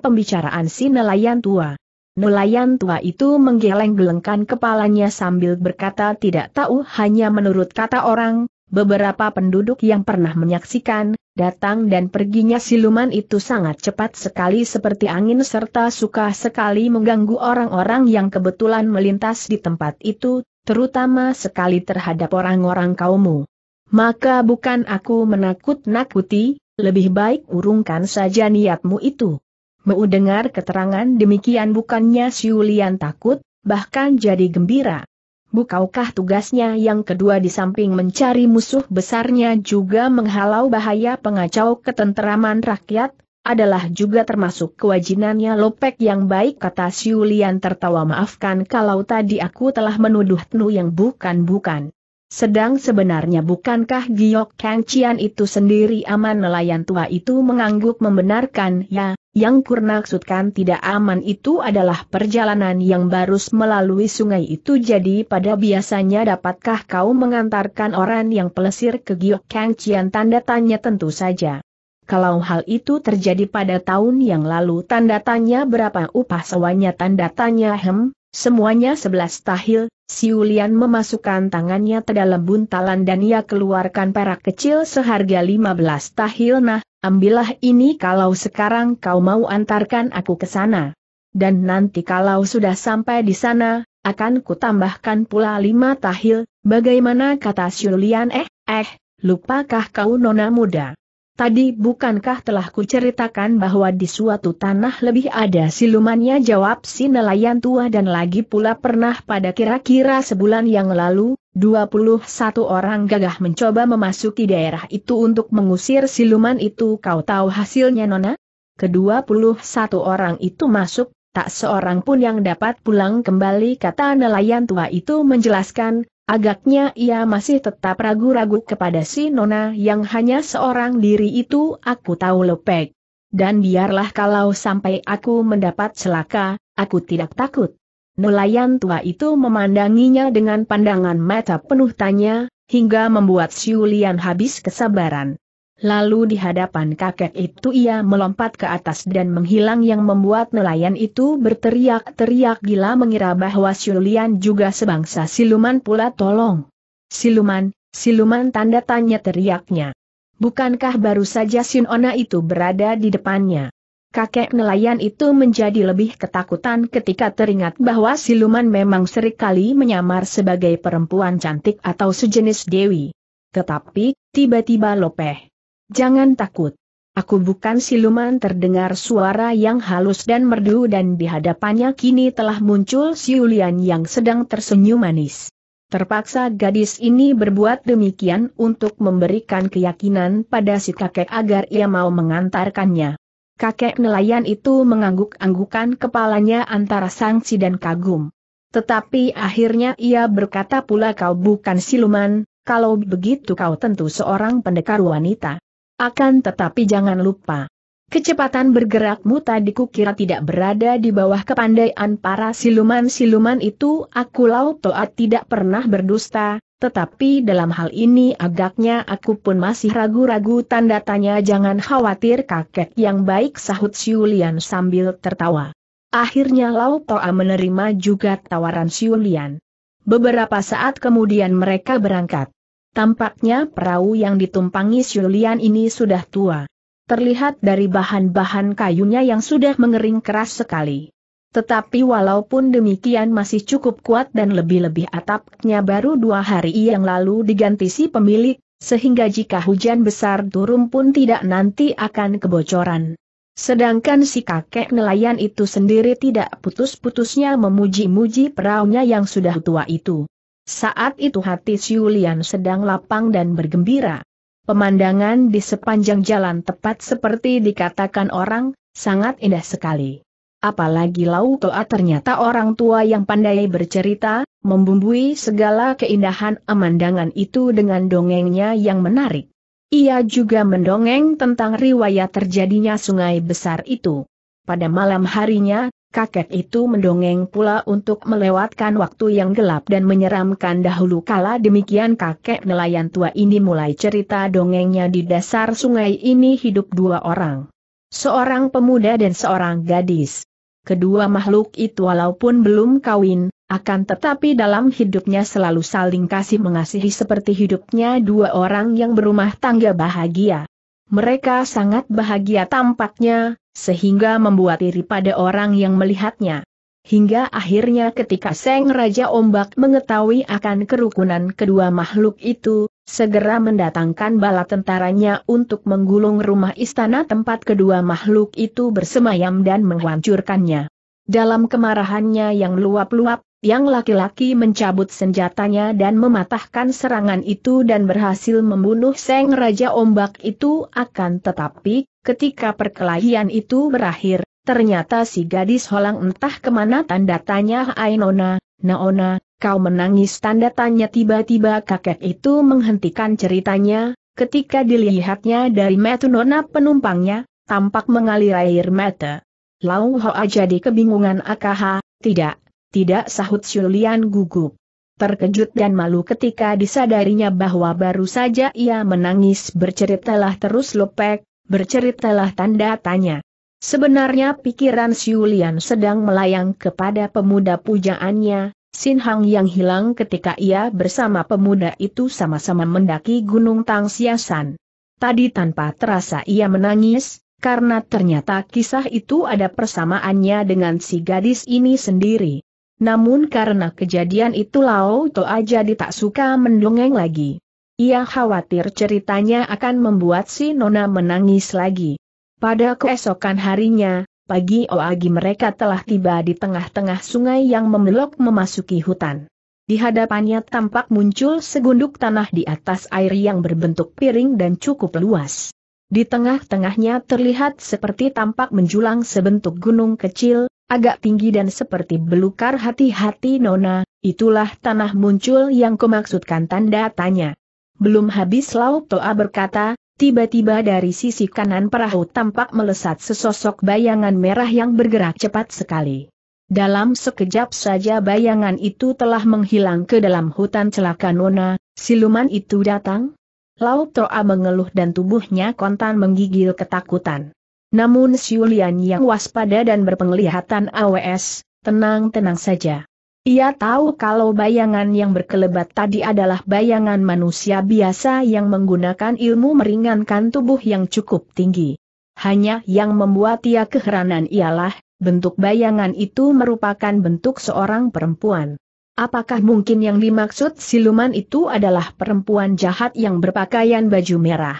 pembicaraan si nelayan tua. Nelayan tua itu menggeleng-gelengkan kepalanya sambil berkata tidak tahu hanya menurut kata orang, Beberapa penduduk yang pernah menyaksikan, datang dan perginya siluman itu sangat cepat sekali seperti angin serta suka sekali mengganggu orang-orang yang kebetulan melintas di tempat itu, terutama sekali terhadap orang-orang kaummu. Maka bukan aku menakut-nakuti, lebih baik urungkan saja niatmu itu. Mau dengar keterangan demikian bukannya Siulian takut, bahkan jadi gembira. Bukaukah tugasnya yang kedua di samping mencari musuh besarnya juga menghalau bahaya pengacau ketenteraman rakyat, adalah juga termasuk kewajinannya Lopek yang baik kata Siulian tertawa maafkan kalau tadi aku telah menuduh Tnu yang bukan-bukan. Sedang sebenarnya bukankah Giok Kang Cian itu sendiri aman nelayan tua itu mengangguk membenarkan ya, yang kurnaksudkan tidak aman itu adalah perjalanan yang baru melalui sungai itu jadi pada biasanya dapatkah kau mengantarkan orang yang pelesir ke Giok Kang Cian tanda tanya tentu saja. Kalau hal itu terjadi pada tahun yang lalu tanda tanya berapa upah sewanya tanda tanya hem, semuanya sebelas tahil, Siulian memasukkan tangannya ke dalam buntalan dan ia keluarkan perak kecil seharga lima belas tahil nah, Ambillah ini kalau sekarang kau mau antarkan aku ke sana. Dan nanti kalau sudah sampai di sana, akan kutambahkan pula lima tahil, bagaimana kata Siulian eh, eh, lupakah kau nona muda? Tadi bukankah telah kuceritakan bahwa di suatu tanah lebih ada silumannya jawab si nelayan tua dan lagi pula pernah pada kira-kira sebulan yang lalu, 21 orang gagah mencoba memasuki daerah itu untuk mengusir siluman itu kau tahu hasilnya Nona? Kedua puluh satu orang itu masuk, tak seorang pun yang dapat pulang kembali kata nelayan tua itu menjelaskan, Agaknya ia masih tetap ragu-ragu kepada si Nona yang hanya seorang diri itu aku tahu lepek. Dan biarlah kalau sampai aku mendapat celaka, aku tidak takut. Nelayan tua itu memandanginya dengan pandangan mata penuh tanya, hingga membuat Siulian habis kesabaran. Lalu di hadapan kakek itu ia melompat ke atas dan menghilang yang membuat nelayan itu berteriak-teriak gila mengira bahwa Siulian juga sebangsa siluman pula tolong. Siluman, siluman tanda tanya teriaknya. Bukankah baru saja Sinona itu berada di depannya? Kakek nelayan itu menjadi lebih ketakutan ketika teringat bahwa siluman memang serikali menyamar sebagai perempuan cantik atau sejenis dewi. Tetapi, tiba-tiba Lopeh Jangan takut. Aku bukan siluman terdengar suara yang halus dan merdu dan di hadapannya kini telah muncul Siulian yang sedang tersenyum manis. Terpaksa gadis ini berbuat demikian untuk memberikan keyakinan pada si kakek agar ia mau mengantarkannya. Kakek nelayan itu mengangguk-anggukan kepalanya antara sangsi dan kagum. Tetapi akhirnya ia berkata pula kau bukan siluman, kalau begitu kau tentu seorang pendekar wanita. Akan tetapi jangan lupa. Kecepatan bergerakmu tadi kukira tidak berada di bawah kepandaian para siluman-siluman itu aku Lau toat tidak pernah berdusta, tetapi dalam hal ini agaknya aku pun masih ragu-ragu tanda tanya jangan khawatir kakek yang baik sahut Siulian sambil tertawa. Akhirnya Lau Toa menerima juga tawaran Siulian. Beberapa saat kemudian mereka berangkat. Tampaknya perahu yang ditumpangi Julian ini sudah tua. Terlihat dari bahan-bahan kayunya yang sudah mengering keras sekali. Tetapi walaupun demikian masih cukup kuat dan lebih-lebih atapnya baru dua hari yang lalu diganti si pemilik, sehingga jika hujan besar turun pun tidak nanti akan kebocoran. Sedangkan si kakek nelayan itu sendiri tidak putus-putusnya memuji-muji perahunya yang sudah tua itu. Saat itu hati Siulian sedang lapang dan bergembira. Pemandangan di sepanjang jalan tepat seperti dikatakan orang, sangat indah sekali. Apalagi Lau Toa ternyata orang tua yang pandai bercerita, membumbui segala keindahan pemandangan itu dengan dongengnya yang menarik. Ia juga mendongeng tentang riwayat terjadinya sungai besar itu. Pada malam harinya, kakek itu mendongeng pula untuk melewatkan waktu yang gelap dan menyeramkan dahulu kala demikian kakek nelayan tua ini mulai cerita dongengnya di dasar sungai ini hidup dua orang. Seorang pemuda dan seorang gadis. Kedua makhluk itu walaupun belum kawin, akan tetapi dalam hidupnya selalu saling kasih mengasihi seperti hidupnya dua orang yang berumah tangga bahagia. Mereka sangat bahagia tampaknya, sehingga membuat iri pada orang yang melihatnya. Hingga akhirnya ketika Seng Raja Ombak mengetahui akan kerukunan kedua makhluk itu, segera mendatangkan bala tentaranya untuk menggulung rumah istana tempat kedua makhluk itu bersemayam dan menghancurkannya. Dalam kemarahannya yang luap-luap, yang laki-laki mencabut senjatanya dan mematahkan serangan itu dan berhasil membunuh Seng Raja Ombak itu akan tetapi, ketika perkelahian itu berakhir, ternyata si gadis holang entah kemana tanda tanya Ainona, Naona, kau menangis tanda tanya tiba-tiba kakek itu menghentikan ceritanya, ketika dilihatnya dari metu Nona penumpangnya, tampak mengalir air mata. Lau Hoa jadi kebingungan akaha, tidak, tidak sahut Shulian gugup. Terkejut dan malu ketika disadarinya bahwa baru saja ia menangis berceritalah terus lopek, berceritalah tanda tanya. Sebenarnya pikiran Siulian sedang melayang kepada pemuda pujaannya, Sin Hang yang hilang ketika ia bersama pemuda itu sama-sama mendaki Gunung Tang Siasan. Tadi tanpa terasa ia menangis, karena ternyata kisah itu ada persamaannya dengan si gadis ini sendiri. Namun karena kejadian itu Lao Toa aja tak suka mendongeng lagi. Ia khawatir ceritanya akan membuat si Nona menangis lagi. Pada keesokan harinya, pagi Oagi mereka telah tiba di tengah-tengah sungai yang membelok memasuki hutan. Di hadapannya tampak muncul segunduk tanah di atas air yang berbentuk piring dan cukup luas. Di tengah-tengahnya terlihat seperti tampak menjulang sebentuk gunung kecil, agak tinggi dan seperti belukar hati-hati Nona, itulah tanah muncul yang kumaksudkan tanda tanya. Belum habis Lau Toa berkata, tiba-tiba dari sisi kanan perahu tampak melesat sesosok bayangan merah yang bergerak cepat sekali. Dalam sekejap saja bayangan itu telah menghilang ke dalam hutan celaka Nona, siluman itu datang? Lau Toa mengeluh dan tubuhnya kontan menggigil ketakutan. Namun Siulian yang waspada dan berpenglihatan AWS, tenang-tenang saja. Ia tahu kalau bayangan yang berkelebat tadi adalah bayangan manusia biasa yang menggunakan ilmu meringankan tubuh yang cukup tinggi. Hanya yang membuat ia keheranan ialah, bentuk bayangan itu merupakan bentuk seorang perempuan. Apakah mungkin yang dimaksud siluman itu adalah perempuan jahat yang berpakaian baju merah?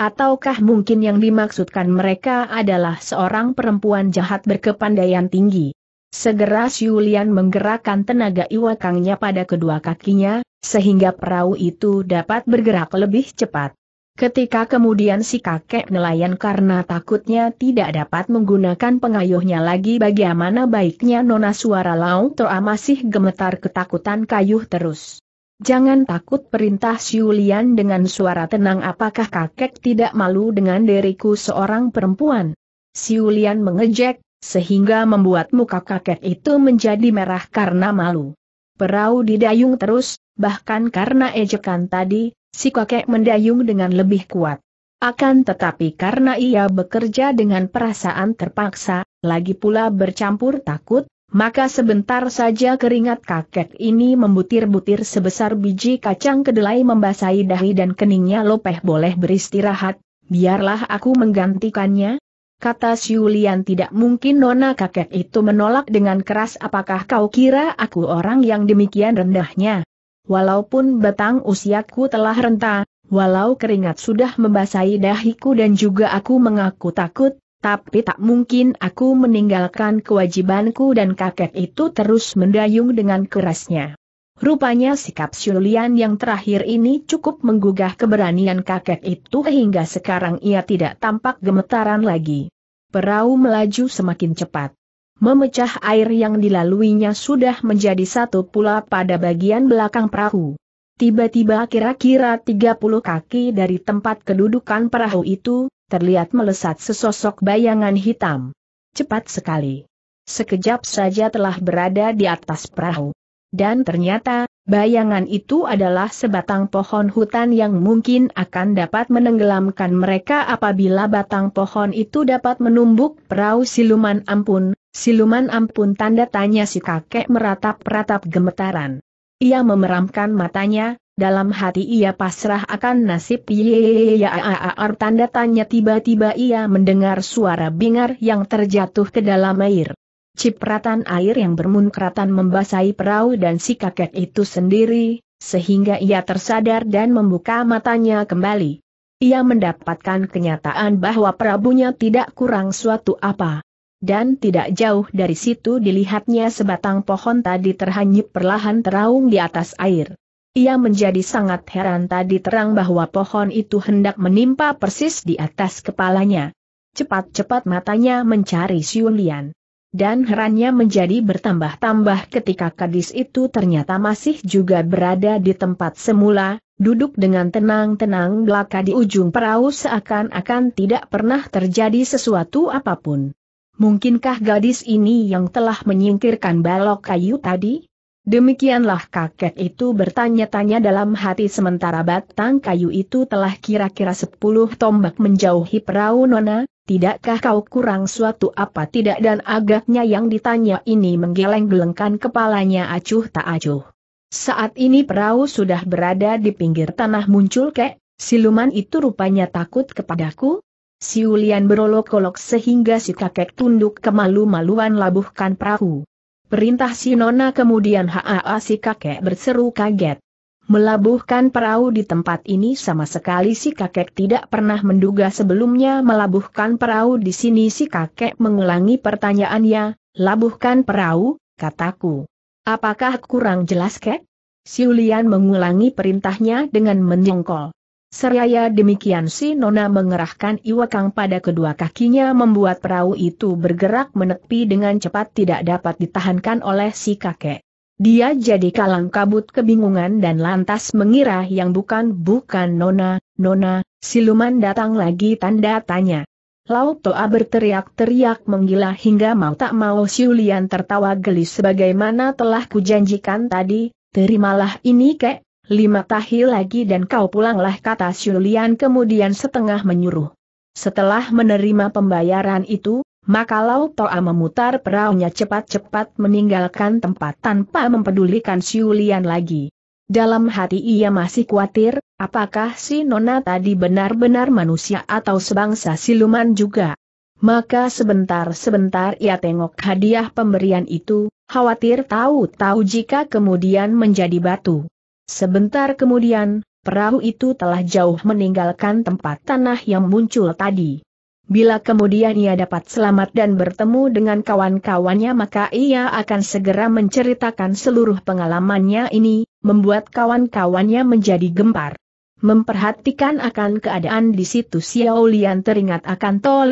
Ataukah mungkin yang dimaksudkan mereka adalah seorang perempuan jahat berkepandaian tinggi? Segera Siulian menggerakkan tenaga iwakangnya pada kedua kakinya, sehingga perahu itu dapat bergerak lebih cepat. Ketika kemudian si kakek nelayan karena takutnya tidak dapat menggunakan pengayuhnya lagi bagaimana baiknya nona suara Lao Toa masih gemetar ketakutan kayuh terus. Jangan takut perintah Siulian dengan suara tenang apakah kakek tidak malu dengan diriku seorang perempuan. Siulian mengejek, sehingga membuat muka kakek itu menjadi merah karena malu. Perahu didayung terus, bahkan karena ejekan tadi, si kakek mendayung dengan lebih kuat. Akan tetapi karena ia bekerja dengan perasaan terpaksa, lagi pula bercampur takut, maka sebentar saja keringat kakek ini membutir-butir sebesar biji kacang kedelai membasahi dahi dan keningnya lopeh boleh beristirahat, biarlah aku menggantikannya. Kata Siulian tidak mungkin nona kakek itu menolak dengan keras apakah kau kira aku orang yang demikian rendahnya. Walaupun batang usiaku telah renta, walau keringat sudah membasahi dahiku dan juga aku mengaku takut, tapi tak mungkin aku meninggalkan kewajibanku dan kakek itu terus mendayung dengan kerasnya. Rupanya sikap Sulian yang terakhir ini cukup menggugah keberanian kakek itu hingga sekarang ia tidak tampak gemetaran lagi. Perahu melaju semakin cepat. Memecah air yang dilaluinya sudah menjadi satu pula pada bagian belakang perahu. Tiba-tiba kira-kira 30 kaki dari tempat kedudukan perahu itu, terlihat melesat sesosok bayangan hitam. Cepat sekali. Sekejap saja telah berada di atas perahu. Dan ternyata, bayangan itu adalah sebatang pohon hutan yang mungkin akan dapat menenggelamkan mereka apabila batang pohon itu dapat menumbuk perahu siluman ampun, siluman ampun tanda tanya si kakek meratap-ratap gemetaran. Ia memeramkan matanya, dalam hati ia pasrah akan nasib Yeyaar tanda tanya tiba-tiba ia mendengar suara bingar yang terjatuh ke dalam air. Cipratan air yang bermunkratan membasahi perahu dan si kakek itu sendiri, sehingga ia tersadar dan membuka matanya kembali. Ia mendapatkan kenyataan bahwa perabunya tidak kurang suatu apa. Dan tidak jauh dari situ dilihatnya sebatang pohon tadi terhanyut perlahan teraung di atas air. Ia menjadi sangat heran tadi terang bahwa pohon itu hendak menimpa persis di atas kepalanya. Cepat-cepat matanya mencari Siun Lian. Dan herannya menjadi bertambah-tambah ketika kadis itu ternyata masih juga berada di tempat semula, duduk dengan tenang-tenang belaka di ujung perahu seakan-akan tidak pernah terjadi sesuatu apapun. Mungkinkah gadis ini yang telah menyingkirkan balok kayu tadi? Demikianlah kakek itu bertanya-tanya dalam hati sementara batang kayu itu telah kira-kira sepuluh tombak menjauhi perahu Nona, tidakkah kau kurang suatu apa tidak dan agaknya yang ditanya ini menggeleng-gelengkan kepalanya acuh tak acuh. Saat ini perahu sudah berada di pinggir tanah muncul kek, siluman itu rupanya takut kepadaku, Si Ulian berolok-olok sehingga si kakek tunduk kemalu-maluan labuhkan perahu. Perintah si Nona kemudian Haa si kakek berseru kaget. Melabuhkan perahu di tempat ini sama sekali si kakek tidak pernah menduga sebelumnya melabuhkan perahu di sini si kakek mengulangi pertanyaannya, labuhkan perahu, kataku. Apakah kurang jelas kek? Siulian mengulangi perintahnya dengan menjengkol. Seraya demikian si Nona mengerahkan Iwakang pada kedua kakinya membuat perahu itu bergerak menepi dengan cepat tidak dapat ditahankan oleh si kakek. Dia jadi kalang kabut kebingungan dan lantas mengira yang bukan-bukan Nona, Nona, siluman datang lagi tanda tanya. Lau Toa berteriak-teriak menggila hingga mau tak mau Siulian tertawa geli. sebagaimana telah kujanjikan tadi, terimalah ini kek, lima tahi lagi dan kau pulanglah kata Xulian kemudian setengah menyuruh. Setelah menerima pembayaran itu, maka Lau Toa memutar perahunya cepat-cepat meninggalkan tempat tanpa mempedulikan Xulian lagi. Dalam hati ia masih khawatir, apakah si Nona tadi benar-benar manusia atau sebangsa siluman juga. Maka sebentar-sebentar ia tengok hadiah pemberian itu, khawatir tahu-tahu jika kemudian menjadi batu. Sebentar kemudian, perahu itu telah jauh meninggalkan tempat tanah yang muncul tadi. Bila kemudian ia dapat selamat dan bertemu dengan kawan-kawannya maka ia akan segera menceritakan seluruh pengalamannya ini, membuat kawan-kawannya menjadi gempar. Memperhatikan akan keadaan di situ Xiao Lian teringat akan To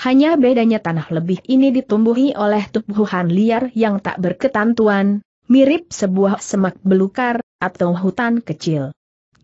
Hanya bedanya tanah lebih ini ditumbuhi oleh tumbuhan liar yang tak berketentuan, mirip sebuah semak belukar, atau hutan kecil.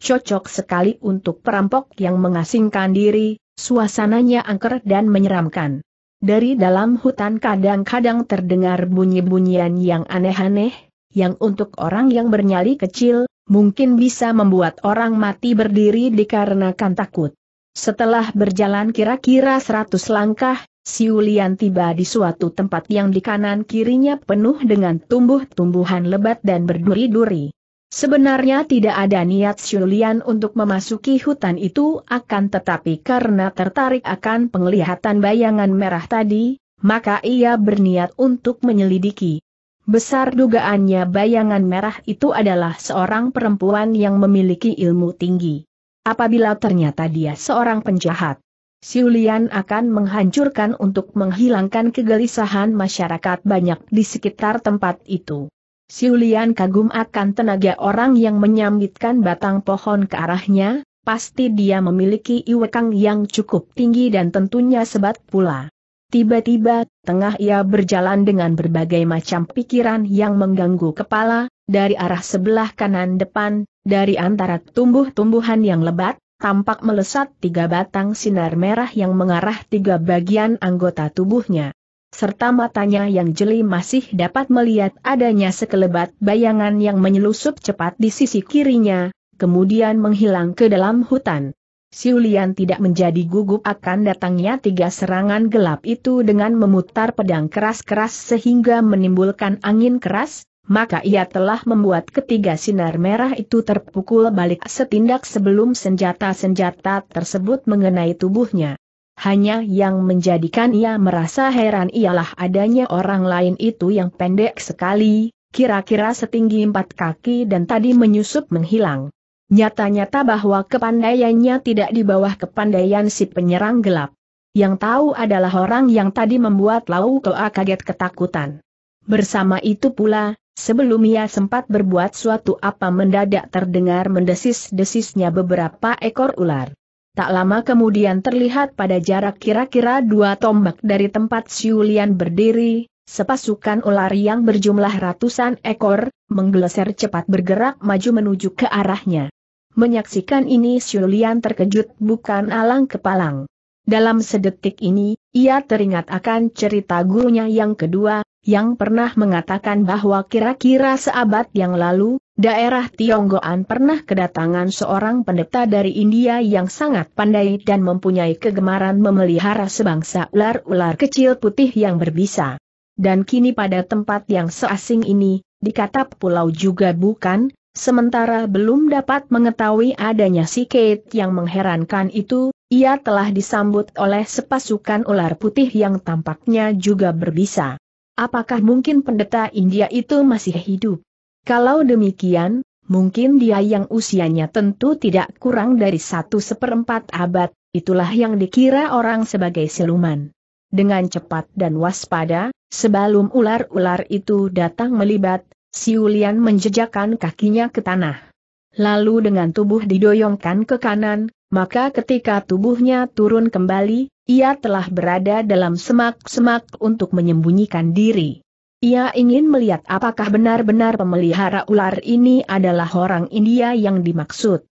Cocok sekali untuk perampok yang mengasingkan diri, suasananya angker dan menyeramkan. Dari dalam hutan kadang-kadang terdengar bunyi-bunyian yang aneh-aneh, yang untuk orang yang bernyali kecil, mungkin bisa membuat orang mati berdiri dikarenakan takut. Setelah berjalan kira-kira 100 langkah, Siulian tiba di suatu tempat yang di kanan kirinya penuh dengan tumbuh-tumbuhan lebat dan berduri-duri. Sebenarnya tidak ada niat Shulian untuk memasuki hutan itu akan tetapi karena tertarik akan penglihatan bayangan merah tadi, maka ia berniat untuk menyelidiki. Besar dugaannya bayangan merah itu adalah seorang perempuan yang memiliki ilmu tinggi. Apabila ternyata dia seorang penjahat, Siulian akan menghancurkan untuk menghilangkan kegelisahan masyarakat banyak di sekitar tempat itu. Siulian kagum akan tenaga orang yang menyambitkan batang pohon ke arahnya, pasti dia memiliki iwekang yang cukup tinggi dan tentunya sebat pula. Tiba-tiba, tengah ia berjalan dengan berbagai macam pikiran yang mengganggu kepala, dari arah sebelah kanan depan, dari antara tumbuh-tumbuhan yang lebat, tampak melesat tiga batang sinar merah yang mengarah tiga bagian anggota tubuhnya serta matanya yang jeli masih dapat melihat adanya sekelebat bayangan yang menyelusup cepat di sisi kirinya, kemudian menghilang ke dalam hutan. Siulian tidak menjadi gugup akan datangnya tiga serangan gelap itu dengan memutar pedang keras-keras sehingga menimbulkan angin keras, maka ia telah membuat ketiga sinar merah itu terpukul balik setindak sebelum senjata-senjata tersebut mengenai tubuhnya. Hanya yang menjadikan ia merasa heran ialah adanya orang lain itu yang pendek sekali, kira-kira setinggi empat kaki dan tadi menyusup menghilang. Nyata-nyata bahwa kepandaiannya tidak di bawah kepandaian si penyerang gelap. Yang tahu adalah orang yang tadi membuat Lau Toa kaget ketakutan. Bersama itu pula, sebelum ia sempat berbuat suatu apa mendadak terdengar mendesis-desisnya beberapa ekor ular. Tak lama kemudian terlihat pada jarak kira-kira dua tombak dari tempat Siulian berdiri, sepasukan ular yang berjumlah ratusan ekor, menggeleser cepat bergerak maju menuju ke arahnya. Menyaksikan ini Siulian terkejut bukan alang kepalang. Dalam sedetik ini, ia teringat akan cerita gurunya yang kedua, yang pernah mengatakan bahwa kira-kira seabad yang lalu, daerah Tionggoan pernah kedatangan seorang pendeta dari India yang sangat pandai dan mempunyai kegemaran memelihara sebangsa ular-ular kecil putih yang berbisa. Dan kini pada tempat yang seasing ini, dikata pulau juga bukan, sementara belum dapat mengetahui adanya si Kate yang mengherankan itu, ia telah disambut oleh sepasukan ular putih yang tampaknya juga berbisa. Apakah mungkin pendeta India itu masih hidup? Kalau demikian, mungkin dia yang usianya tentu tidak kurang dari satu seperempat abad, itulah yang dikira orang sebagai siluman. Dengan cepat dan waspada, sebelum ular-ular itu datang melibat, Siulian menjejakkan kakinya ke tanah. Lalu dengan tubuh didoyongkan ke kanan, maka ketika tubuhnya turun kembali, ia telah berada dalam semak-semak untuk menyembunyikan diri. Ia ingin melihat apakah benar-benar pemelihara ular ini adalah orang India yang dimaksud.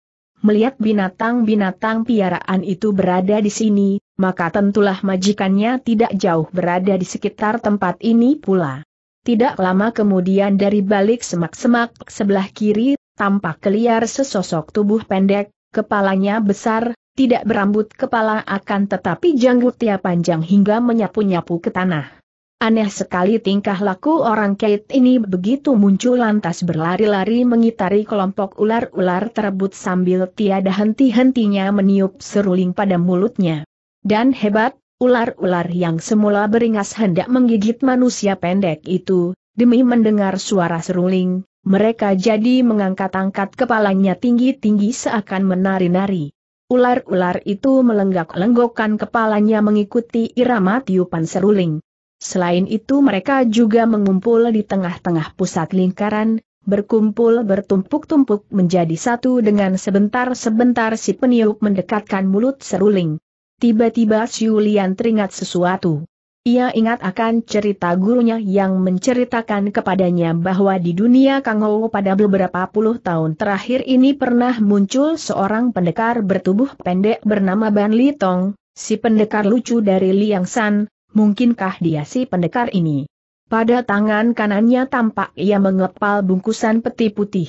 Melihat binatang-binatang piaraan itu berada di sini, maka tentulah majikannya tidak jauh berada di sekitar tempat ini pula. Tidak lama kemudian dari balik semak-semak sebelah kiri, tampak keliar sesosok tubuh pendek, Kepalanya besar, tidak berambut kepala akan tetapi janggutnya panjang hingga menyapu-nyapu ke tanah. Aneh sekali tingkah laku orang Kate ini begitu muncul lantas berlari-lari mengitari kelompok ular-ular terebut sambil tiada henti-hentinya meniup seruling pada mulutnya. Dan hebat, ular-ular yang semula beringas hendak menggigit manusia pendek itu, demi mendengar suara seruling, mereka jadi mengangkat-angkat kepalanya tinggi-tinggi seakan menari-nari. Ular-ular itu melenggak-lenggokkan kepalanya mengikuti irama tiupan seruling. Selain itu mereka juga mengumpul di tengah-tengah pusat lingkaran, berkumpul bertumpuk-tumpuk menjadi satu dengan sebentar-sebentar si peniup mendekatkan mulut seruling. Tiba-tiba Siulian teringat sesuatu. Ia ingat akan cerita gurunya yang menceritakan kepadanya bahwa di dunia Kangou pada beberapa puluh tahun terakhir ini pernah muncul seorang pendekar bertubuh pendek bernama Ban Li Tong, si pendekar lucu dari Liang San, mungkinkah dia si pendekar ini? Pada tangan kanannya tampak ia mengepal bungkusan peti putih.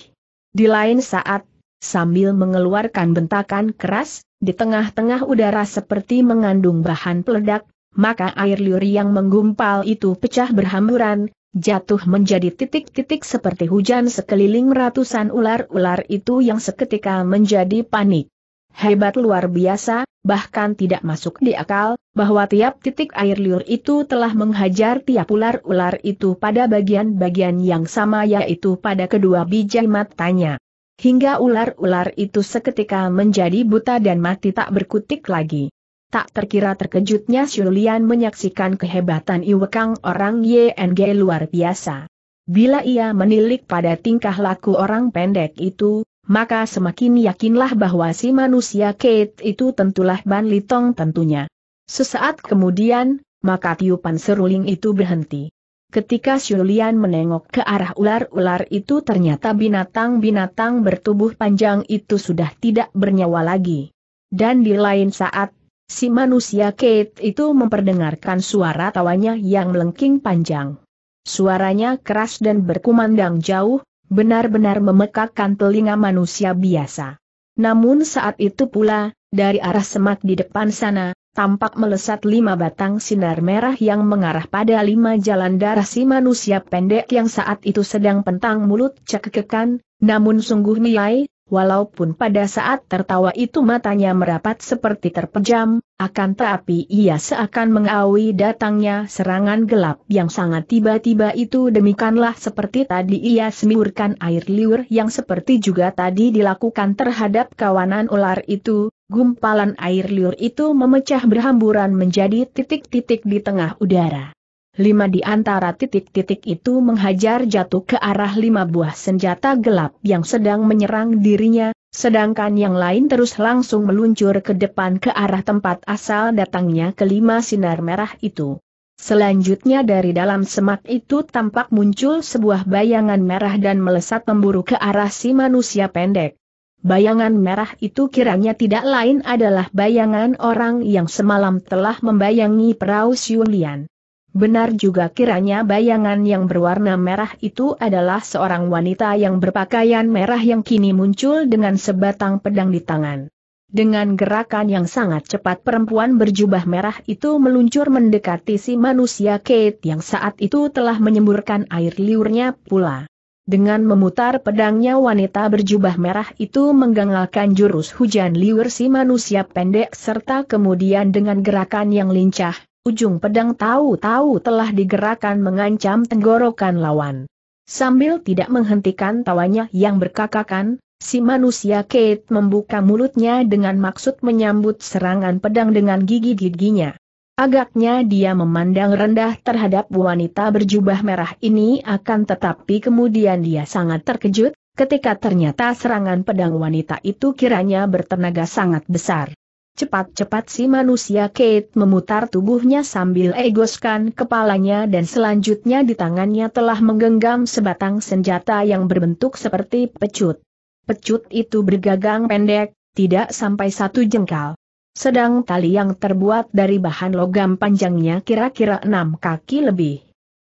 Di lain saat, sambil mengeluarkan bentakan keras, di tengah-tengah udara seperti mengandung bahan peledak, maka air liur yang menggumpal itu pecah berhamburan, jatuh menjadi titik-titik seperti hujan sekeliling ratusan ular-ular itu yang seketika menjadi panik. Hebat luar biasa, bahkan tidak masuk di akal, bahwa tiap titik air liur itu telah menghajar tiap ular-ular itu pada bagian-bagian yang sama yaitu pada kedua biji matanya. Hingga ular-ular itu seketika menjadi buta dan mati tak berkutik lagi. Tak terkira terkejutnya Shulian menyaksikan kehebatan Iwekang orang YNG luar biasa. Bila ia menilik pada tingkah laku orang pendek itu, maka semakin yakinlah bahwa si manusia Kate itu tentulah Ban Litong tentunya. Sesaat kemudian, maka tiupan seruling itu berhenti. Ketika Shulian menengok ke arah ular-ular itu ternyata binatang-binatang bertubuh panjang itu sudah tidak bernyawa lagi. Dan di lain saat Si manusia Kate itu memperdengarkan suara tawanya yang melengking panjang. Suaranya keras dan berkumandang jauh, benar-benar memekakkan telinga manusia biasa. Namun saat itu pula, dari arah semak di depan sana, tampak melesat lima batang sinar merah yang mengarah pada lima jalan darah si manusia pendek yang saat itu sedang pentang mulut cekekekan, namun sungguh nilai? Walaupun pada saat tertawa itu matanya merapat seperti terpejam, akan tetapi ia seakan mengawi datangnya serangan gelap yang sangat tiba-tiba itu demikianlah seperti tadi ia semiurkan air liur yang seperti juga tadi dilakukan terhadap kawanan ular itu, gumpalan air liur itu memecah berhamburan menjadi titik-titik di tengah udara lima di antara titik-titik itu menghajar jatuh ke arah lima buah senjata gelap yang sedang menyerang dirinya, sedangkan yang lain terus langsung meluncur ke depan ke arah tempat asal datangnya kelima sinar merah itu. Selanjutnya dari dalam semak itu tampak muncul sebuah bayangan merah dan melesat memburu ke arah si manusia pendek. Bayangan merah itu kiranya tidak lain adalah bayangan orang yang semalam telah membayangi perahu Siulian. Benar juga kiranya bayangan yang berwarna merah itu adalah seorang wanita yang berpakaian merah yang kini muncul dengan sebatang pedang di tangan. Dengan gerakan yang sangat cepat perempuan berjubah merah itu meluncur mendekati si manusia Kate yang saat itu telah menyemburkan air liurnya pula. Dengan memutar pedangnya wanita berjubah merah itu menggangalkan jurus hujan liur si manusia pendek serta kemudian dengan gerakan yang lincah, Ujung pedang tahu-tahu telah digerakkan mengancam tenggorokan lawan. Sambil tidak menghentikan tawanya yang berkakakan, si manusia Kate membuka mulutnya dengan maksud menyambut serangan pedang dengan gigi-giginya. Agaknya dia memandang rendah terhadap wanita berjubah merah ini akan tetapi kemudian dia sangat terkejut, ketika ternyata serangan pedang wanita itu kiranya bertenaga sangat besar. Cepat-cepat si manusia Kate memutar tubuhnya sambil egoskan kepalanya dan selanjutnya di tangannya telah menggenggam sebatang senjata yang berbentuk seperti pecut. Pecut itu bergagang pendek, tidak sampai satu jengkal. Sedang tali yang terbuat dari bahan logam panjangnya kira-kira enam kaki lebih.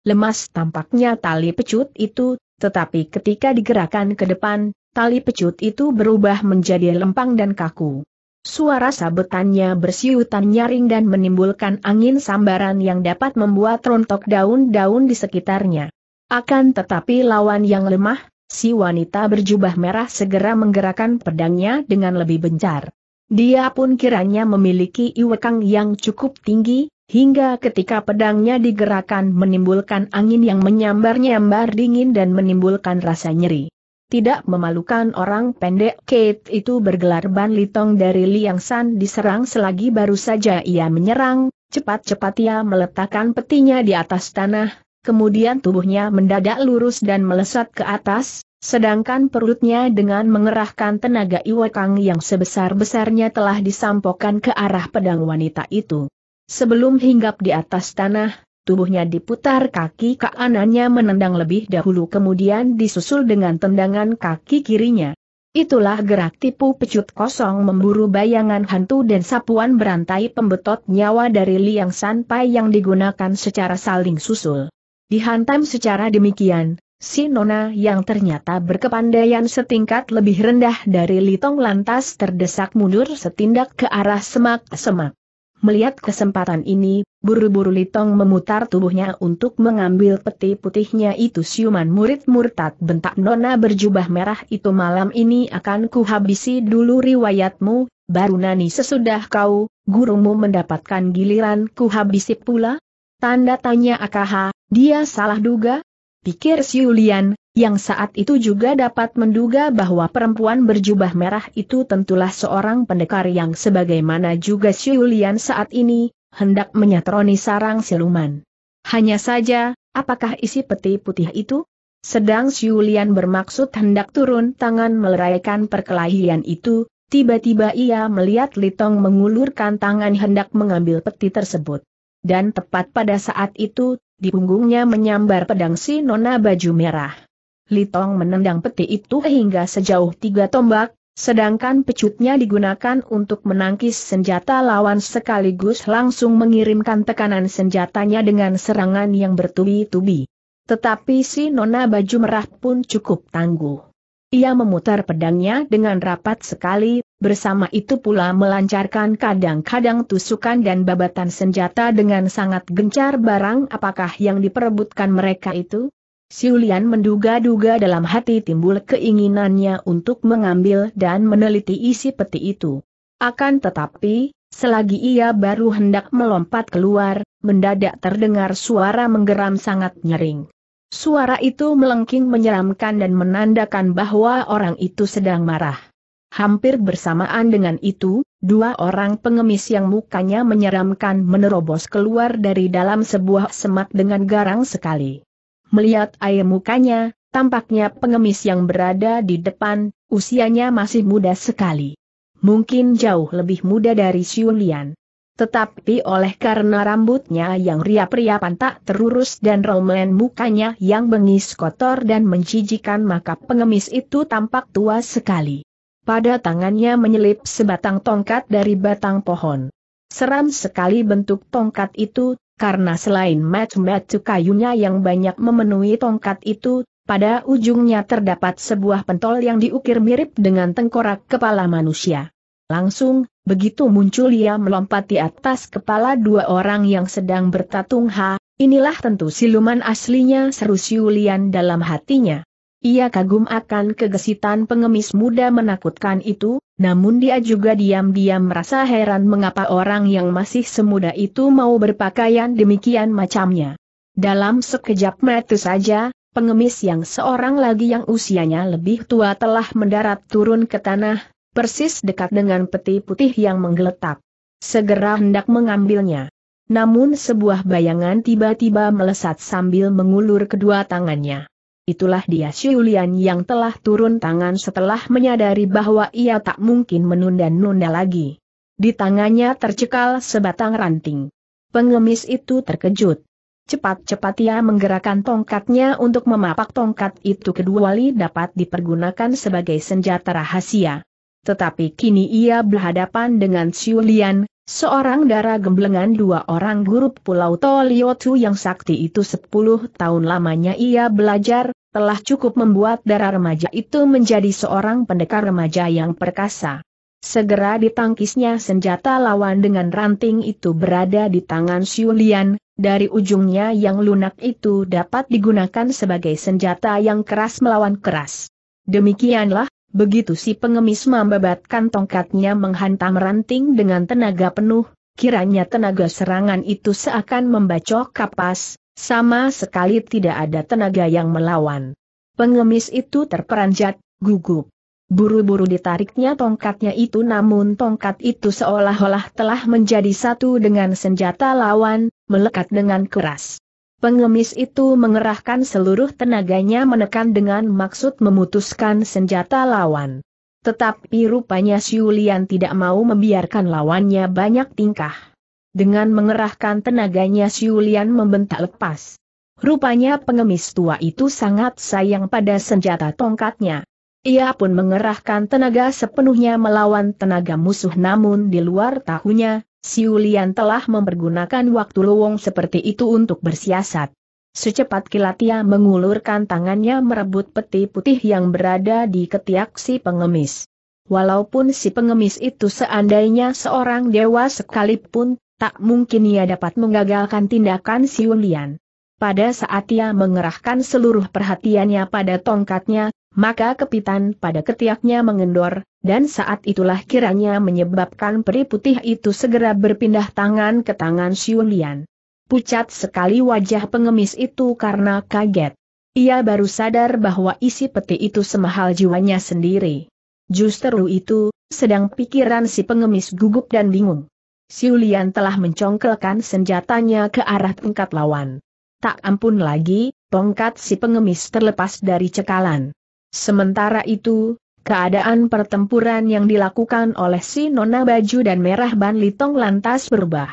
Lemas tampaknya tali pecut itu, tetapi ketika digerakkan ke depan, tali pecut itu berubah menjadi lempang dan kaku. Suara sabetannya bersiutan nyaring dan menimbulkan angin sambaran yang dapat membuat rontok daun-daun di sekitarnya. Akan tetapi lawan yang lemah, si wanita berjubah merah segera menggerakkan pedangnya dengan lebih bencar. Dia pun kiranya memiliki iwekang yang cukup tinggi, hingga ketika pedangnya digerakkan menimbulkan angin yang menyambar-nyambar dingin dan menimbulkan rasa nyeri tidak memalukan orang pendek. Kate itu bergelar Ban Litong dari Liang San diserang selagi baru saja ia menyerang, cepat-cepat ia meletakkan petinya di atas tanah, kemudian tubuhnya mendadak lurus dan melesat ke atas, sedangkan perutnya dengan mengerahkan tenaga Iwakang yang sebesar-besarnya telah disampokkan ke arah pedang wanita itu. Sebelum hinggap di atas tanah, tubuhnya diputar kaki ke kanannya menendang lebih dahulu kemudian disusul dengan tendangan kaki kirinya. Itulah gerak tipu pecut kosong memburu bayangan hantu dan sapuan berantai pembetot nyawa dari liang sanpai yang digunakan secara saling susul. Dihantam secara demikian, si Nona yang ternyata berkepandaian setingkat lebih rendah dari Litong lantas terdesak mundur setindak ke arah semak-semak. Melihat kesempatan ini, buru-buru Litong memutar tubuhnya untuk mengambil peti putihnya itu siuman murid murtad bentak nona berjubah merah itu malam ini akan kuhabisi dulu riwayatmu, baru nani sesudah kau, gurumu mendapatkan giliran kuhabisi pula? Tanda tanya Akaha, dia salah duga? Pikir Siulian, yang saat itu juga dapat menduga bahwa perempuan berjubah merah itu tentulah seorang pendekar yang sebagaimana juga Siulian saat ini, hendak menyatroni sarang siluman. Hanya saja, apakah isi peti putih itu? Sedang Siulian bermaksud hendak turun tangan meleraikan perkelahian itu, tiba-tiba ia melihat Litong mengulurkan tangan hendak mengambil peti tersebut. Dan tepat pada saat itu, di punggungnya menyambar pedang si nona baju merah. Litong menendang peti itu hingga sejauh tiga tombak, sedangkan pecutnya digunakan untuk menangkis senjata lawan sekaligus langsung mengirimkan tekanan senjatanya dengan serangan yang bertubi-tubi. Tetapi si nona baju merah pun cukup tangguh. Ia memutar pedangnya dengan rapat sekali, bersama itu pula melancarkan kadang-kadang tusukan dan babatan senjata dengan sangat gencar barang apakah yang diperebutkan mereka itu? Siulian menduga-duga dalam hati timbul keinginannya untuk mengambil dan meneliti isi peti itu. Akan tetapi, selagi ia baru hendak melompat keluar, mendadak terdengar suara menggeram sangat nyering. Suara itu melengking menyeramkan dan menandakan bahwa orang itu sedang marah. Hampir bersamaan dengan itu, dua orang pengemis yang mukanya menyeramkan menerobos keluar dari dalam sebuah semak dengan garang sekali. Melihat air mukanya, tampaknya pengemis yang berada di depan, usianya masih muda sekali. Mungkin jauh lebih muda dari Siulian. Tetapi oleh karena rambutnya yang riap-riapan tak terurus dan romen mukanya yang bengis kotor dan menjijikan maka pengemis itu tampak tua sekali. Pada tangannya menyelip sebatang tongkat dari batang pohon. Seram sekali bentuk tongkat itu, karena selain match-match kayunya yang banyak memenuhi tongkat itu, pada ujungnya terdapat sebuah pentol yang diukir mirip dengan tengkorak kepala manusia. Langsung, begitu muncul ia melompat di atas kepala dua orang yang sedang bertatung ha, inilah tentu siluman aslinya seru Siulian dalam hatinya. Ia kagum akan kegesitan pengemis muda menakutkan itu, namun dia juga diam-diam merasa heran mengapa orang yang masih semuda itu mau berpakaian demikian macamnya. Dalam sekejap mata saja, pengemis yang seorang lagi yang usianya lebih tua telah mendarat turun ke tanah, persis dekat dengan peti putih yang menggeletak. Segera hendak mengambilnya. Namun sebuah bayangan tiba-tiba melesat sambil mengulur kedua tangannya itulah dia Siulian yang telah turun tangan setelah menyadari bahwa ia tak mungkin menunda-nunda lagi. Di tangannya tercekal sebatang ranting. Pengemis itu terkejut. Cepat-cepat ia menggerakkan tongkatnya untuk memapak tongkat itu kedua kali dapat dipergunakan sebagai senjata rahasia. Tetapi kini ia berhadapan dengan Siulian, seorang darah gemblengan dua orang guru Pulau Toliotu yang sakti itu sepuluh tahun lamanya ia belajar, telah cukup membuat darah remaja itu menjadi seorang pendekar remaja yang perkasa. Segera ditangkisnya senjata lawan dengan ranting itu berada di tangan Siulian, dari ujungnya yang lunak itu dapat digunakan sebagai senjata yang keras melawan keras. Demikianlah, begitu si pengemis membabatkan tongkatnya menghantam ranting dengan tenaga penuh, kiranya tenaga serangan itu seakan membacok kapas, sama sekali tidak ada tenaga yang melawan. Pengemis itu terperanjat, gugup. Buru-buru ditariknya tongkatnya itu namun tongkat itu seolah-olah telah menjadi satu dengan senjata lawan, melekat dengan keras. Pengemis itu mengerahkan seluruh tenaganya menekan dengan maksud memutuskan senjata lawan. Tetapi rupanya Siulian tidak mau membiarkan lawannya banyak tingkah. Dengan mengerahkan tenaganya Siulian membentak lepas. Rupanya pengemis tua itu sangat sayang pada senjata tongkatnya. Ia pun mengerahkan tenaga sepenuhnya melawan tenaga musuh namun di luar tahunya, Siulian telah mempergunakan waktu luwong seperti itu untuk bersiasat. Secepat kilat ia mengulurkan tangannya merebut peti putih yang berada di ketiak si pengemis. Walaupun si pengemis itu seandainya seorang dewa sekalipun, Tak mungkin ia dapat menggagalkan tindakan si Lian. Pada saat ia mengerahkan seluruh perhatiannya pada tongkatnya, maka kepitan pada ketiaknya mengendor, dan saat itulah kiranya menyebabkan peri putih itu segera berpindah tangan ke tangan si Lian. Pucat sekali wajah pengemis itu karena kaget. Ia baru sadar bahwa isi peti itu semahal jiwanya sendiri. Justru itu, sedang pikiran si pengemis gugup dan bingung. Siulian telah mencongkelkan senjatanya ke arah tongkat lawan. Tak ampun lagi, tongkat si pengemis terlepas dari cekalan. Sementara itu, keadaan pertempuran yang dilakukan oleh si Nona Baju dan Merah Ban Litong lantas berubah.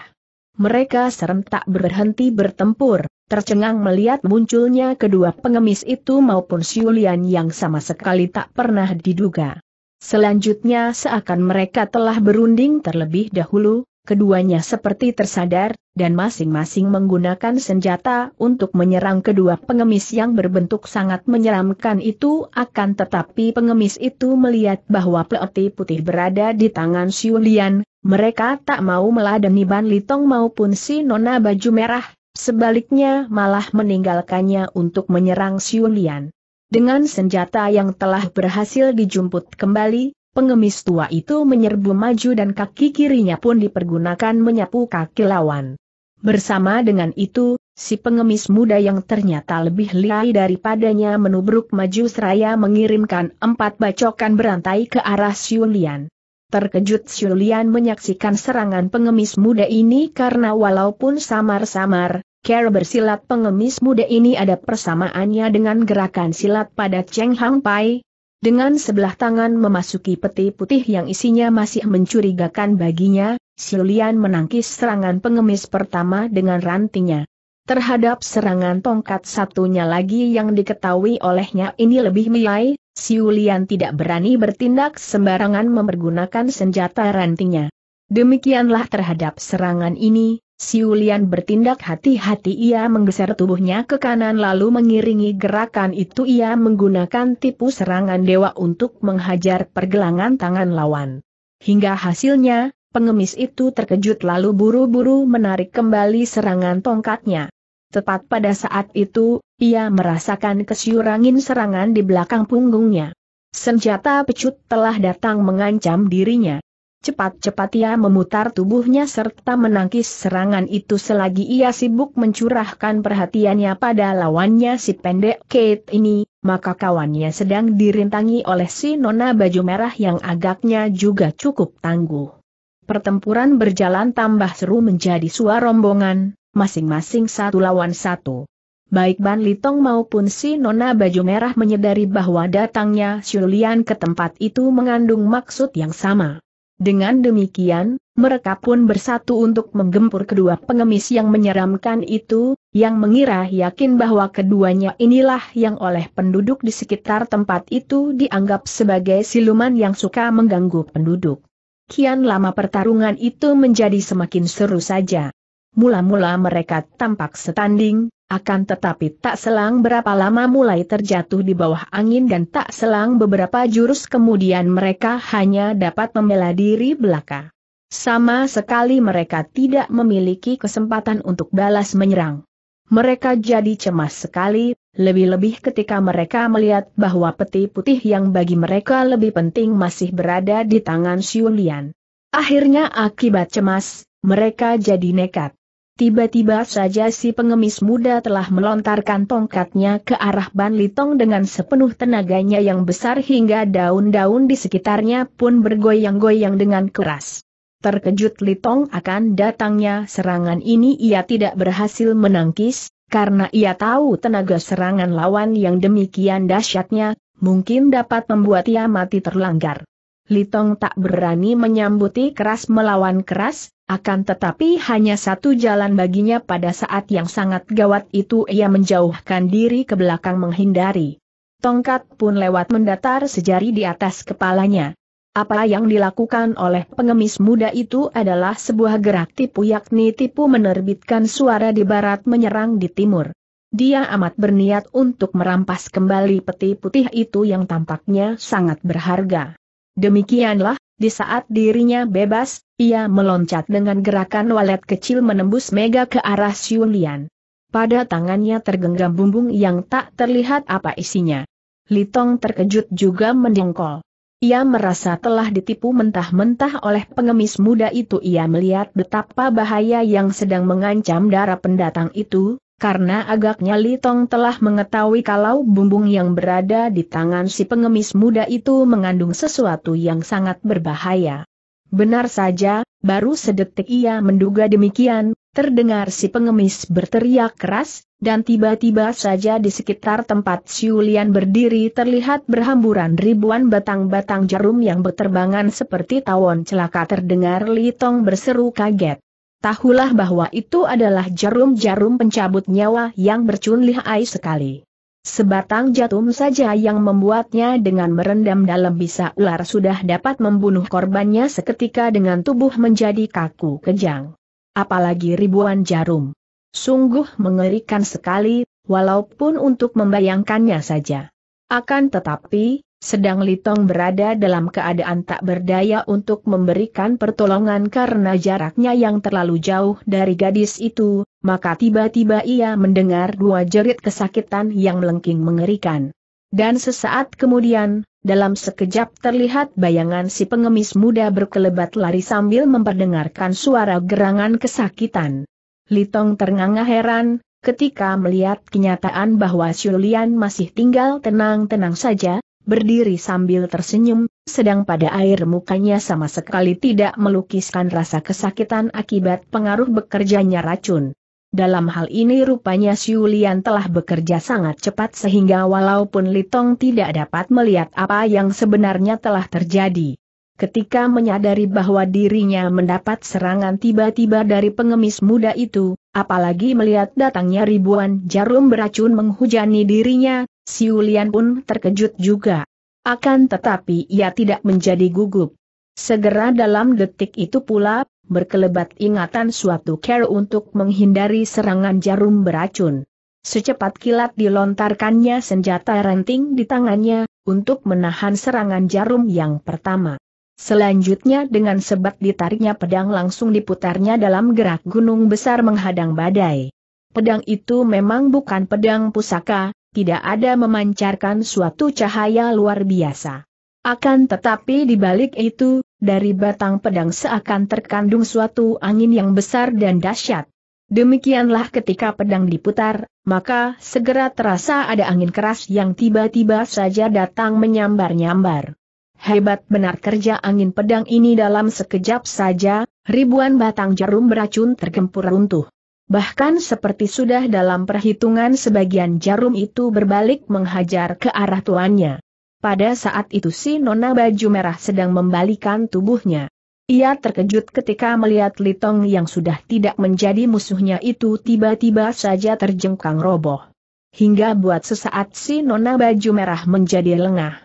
Mereka serentak berhenti bertempur, tercengang melihat munculnya kedua pengemis itu maupun Siulian yang sama sekali tak pernah diduga. Selanjutnya seakan mereka telah berunding terlebih dahulu, keduanya seperti tersadar, dan masing-masing menggunakan senjata untuk menyerang kedua pengemis yang berbentuk sangat menyeramkan itu akan tetapi pengemis itu melihat bahwa peoti putih berada di tangan Siulian, mereka tak mau meladeni Ban Litong maupun si nona baju merah, sebaliknya malah meninggalkannya untuk menyerang Siulian. Dengan senjata yang telah berhasil dijumput kembali, Pengemis tua itu menyerbu maju dan kaki kirinya pun dipergunakan menyapu kaki lawan. Bersama dengan itu, si pengemis muda yang ternyata lebih lihai daripadanya menubruk maju seraya mengirimkan empat bacokan berantai ke arah Siulian. Terkejut Siulian menyaksikan serangan pengemis muda ini karena walaupun samar-samar, Cara bersilat pengemis muda ini ada persamaannya dengan gerakan silat pada Cheng Hang Pai, dengan sebelah tangan memasuki peti putih yang isinya masih mencurigakan baginya, Siulian menangkis serangan pengemis pertama dengan rantingnya. Terhadap serangan tongkat satunya lagi yang diketahui olehnya ini lebih milai, Siulian tidak berani bertindak sembarangan mempergunakan senjata rantingnya. Demikianlah terhadap serangan ini, Siulian bertindak hati-hati ia menggeser tubuhnya ke kanan lalu mengiringi gerakan itu ia menggunakan tipu serangan dewa untuk menghajar pergelangan tangan lawan. Hingga hasilnya, pengemis itu terkejut lalu buru-buru menarik kembali serangan tongkatnya. Tepat pada saat itu, ia merasakan kesyurangin serangan di belakang punggungnya. Senjata pecut telah datang mengancam dirinya. Cepat-cepat ia memutar tubuhnya serta menangkis serangan itu selagi ia sibuk mencurahkan perhatiannya pada lawannya si pendek Kate ini, maka kawannya sedang dirintangi oleh si nona baju merah yang agaknya juga cukup tangguh. Pertempuran berjalan tambah seru menjadi suara rombongan, masing-masing satu lawan satu. Baik Ban Litong maupun si Nona Baju Merah menyadari bahwa datangnya Shulian ke tempat itu mengandung maksud yang sama. Dengan demikian, mereka pun bersatu untuk menggempur kedua pengemis yang menyeramkan itu, yang mengira yakin bahwa keduanya inilah yang oleh penduduk di sekitar tempat itu dianggap sebagai siluman yang suka mengganggu penduduk. Kian lama pertarungan itu menjadi semakin seru saja. Mula-mula mereka tampak setanding, akan tetapi tak selang berapa lama mulai terjatuh di bawah angin dan tak selang beberapa jurus kemudian mereka hanya dapat membela diri belaka. Sama sekali mereka tidak memiliki kesempatan untuk balas menyerang. Mereka jadi cemas sekali, lebih-lebih ketika mereka melihat bahwa peti putih yang bagi mereka lebih penting masih berada di tangan Siulian. Akhirnya akibat cemas, mereka jadi nekat. Tiba-tiba saja si pengemis muda telah melontarkan tongkatnya ke arah Ban Litong dengan sepenuh tenaganya yang besar hingga daun-daun di sekitarnya pun bergoyang-goyang dengan keras. Terkejut Litong akan datangnya serangan ini ia tidak berhasil menangkis, karena ia tahu tenaga serangan lawan yang demikian dahsyatnya, mungkin dapat membuat ia mati terlanggar. Litong tak berani menyambuti keras melawan keras, akan tetapi hanya satu jalan baginya pada saat yang sangat gawat itu ia menjauhkan diri ke belakang menghindari. Tongkat pun lewat mendatar sejari di atas kepalanya. Apa yang dilakukan oleh pengemis muda itu adalah sebuah gerak tipu yakni tipu menerbitkan suara di barat menyerang di timur. Dia amat berniat untuk merampas kembali peti putih itu yang tampaknya sangat berharga. Demikianlah di saat dirinya bebas, ia meloncat dengan gerakan walet kecil menembus Mega ke arah Xiu Lian. Pada tangannya tergenggam bumbung yang tak terlihat apa isinya. Litong terkejut juga mendengkol. Ia merasa telah ditipu mentah-mentah oleh pengemis muda itu ia melihat betapa bahaya yang sedang mengancam darah pendatang itu, karena agaknya Litong telah mengetahui kalau bumbung yang berada di tangan si pengemis muda itu mengandung sesuatu yang sangat berbahaya. Benar saja, baru sedetik ia menduga demikian, terdengar si pengemis berteriak keras, dan tiba-tiba saja di sekitar tempat Siulian berdiri terlihat berhamburan ribuan batang-batang jarum yang berterbangan seperti tawon celaka terdengar Litong berseru kaget tahulah bahwa itu adalah jarum-jarum pencabut nyawa yang bercun lihai sekali. Sebatang jarum saja yang membuatnya dengan merendam dalam bisa ular sudah dapat membunuh korbannya seketika dengan tubuh menjadi kaku kejang. Apalagi ribuan jarum. Sungguh mengerikan sekali, walaupun untuk membayangkannya saja. Akan tetapi, sedang Litong berada dalam keadaan tak berdaya untuk memberikan pertolongan karena jaraknya yang terlalu jauh dari gadis itu, maka tiba-tiba ia mendengar dua jerit kesakitan yang melengking mengerikan. Dan sesaat kemudian, dalam sekejap terlihat bayangan si pengemis muda berkelebat lari sambil memperdengarkan suara gerangan kesakitan. Litong ternganga heran, Ketika melihat kenyataan bahwa Shulian masih tinggal tenang-tenang saja, berdiri sambil tersenyum, sedang pada air mukanya sama sekali tidak melukiskan rasa kesakitan akibat pengaruh bekerjanya racun. Dalam hal ini rupanya Siulian telah bekerja sangat cepat sehingga walaupun Litong tidak dapat melihat apa yang sebenarnya telah terjadi. Ketika menyadari bahwa dirinya mendapat serangan tiba-tiba dari pengemis muda itu, apalagi melihat datangnya ribuan jarum beracun menghujani dirinya, si Siulian pun terkejut juga. Akan tetapi ia tidak menjadi gugup. Segera dalam detik itu pula, berkelebat ingatan suatu care untuk menghindari serangan jarum beracun. Secepat kilat dilontarkannya senjata ranting di tangannya, untuk menahan serangan jarum yang pertama. Selanjutnya dengan sebat ditariknya pedang langsung diputarnya dalam gerak gunung besar menghadang badai. Pedang itu memang bukan pedang pusaka, tidak ada memancarkan suatu cahaya luar biasa. Akan tetapi di balik itu, dari batang pedang seakan terkandung suatu angin yang besar dan dahsyat. Demikianlah ketika pedang diputar, maka segera terasa ada angin keras yang tiba-tiba saja datang menyambar-nyambar. Hebat benar kerja angin pedang ini dalam sekejap saja, ribuan batang jarum beracun tergempur runtuh. Bahkan seperti sudah dalam perhitungan sebagian jarum itu berbalik menghajar ke arah tuannya. Pada saat itu si nona baju merah sedang membalikan tubuhnya. Ia terkejut ketika melihat Litong yang sudah tidak menjadi musuhnya itu tiba-tiba saja terjengkang roboh. Hingga buat sesaat si nona baju merah menjadi lengah.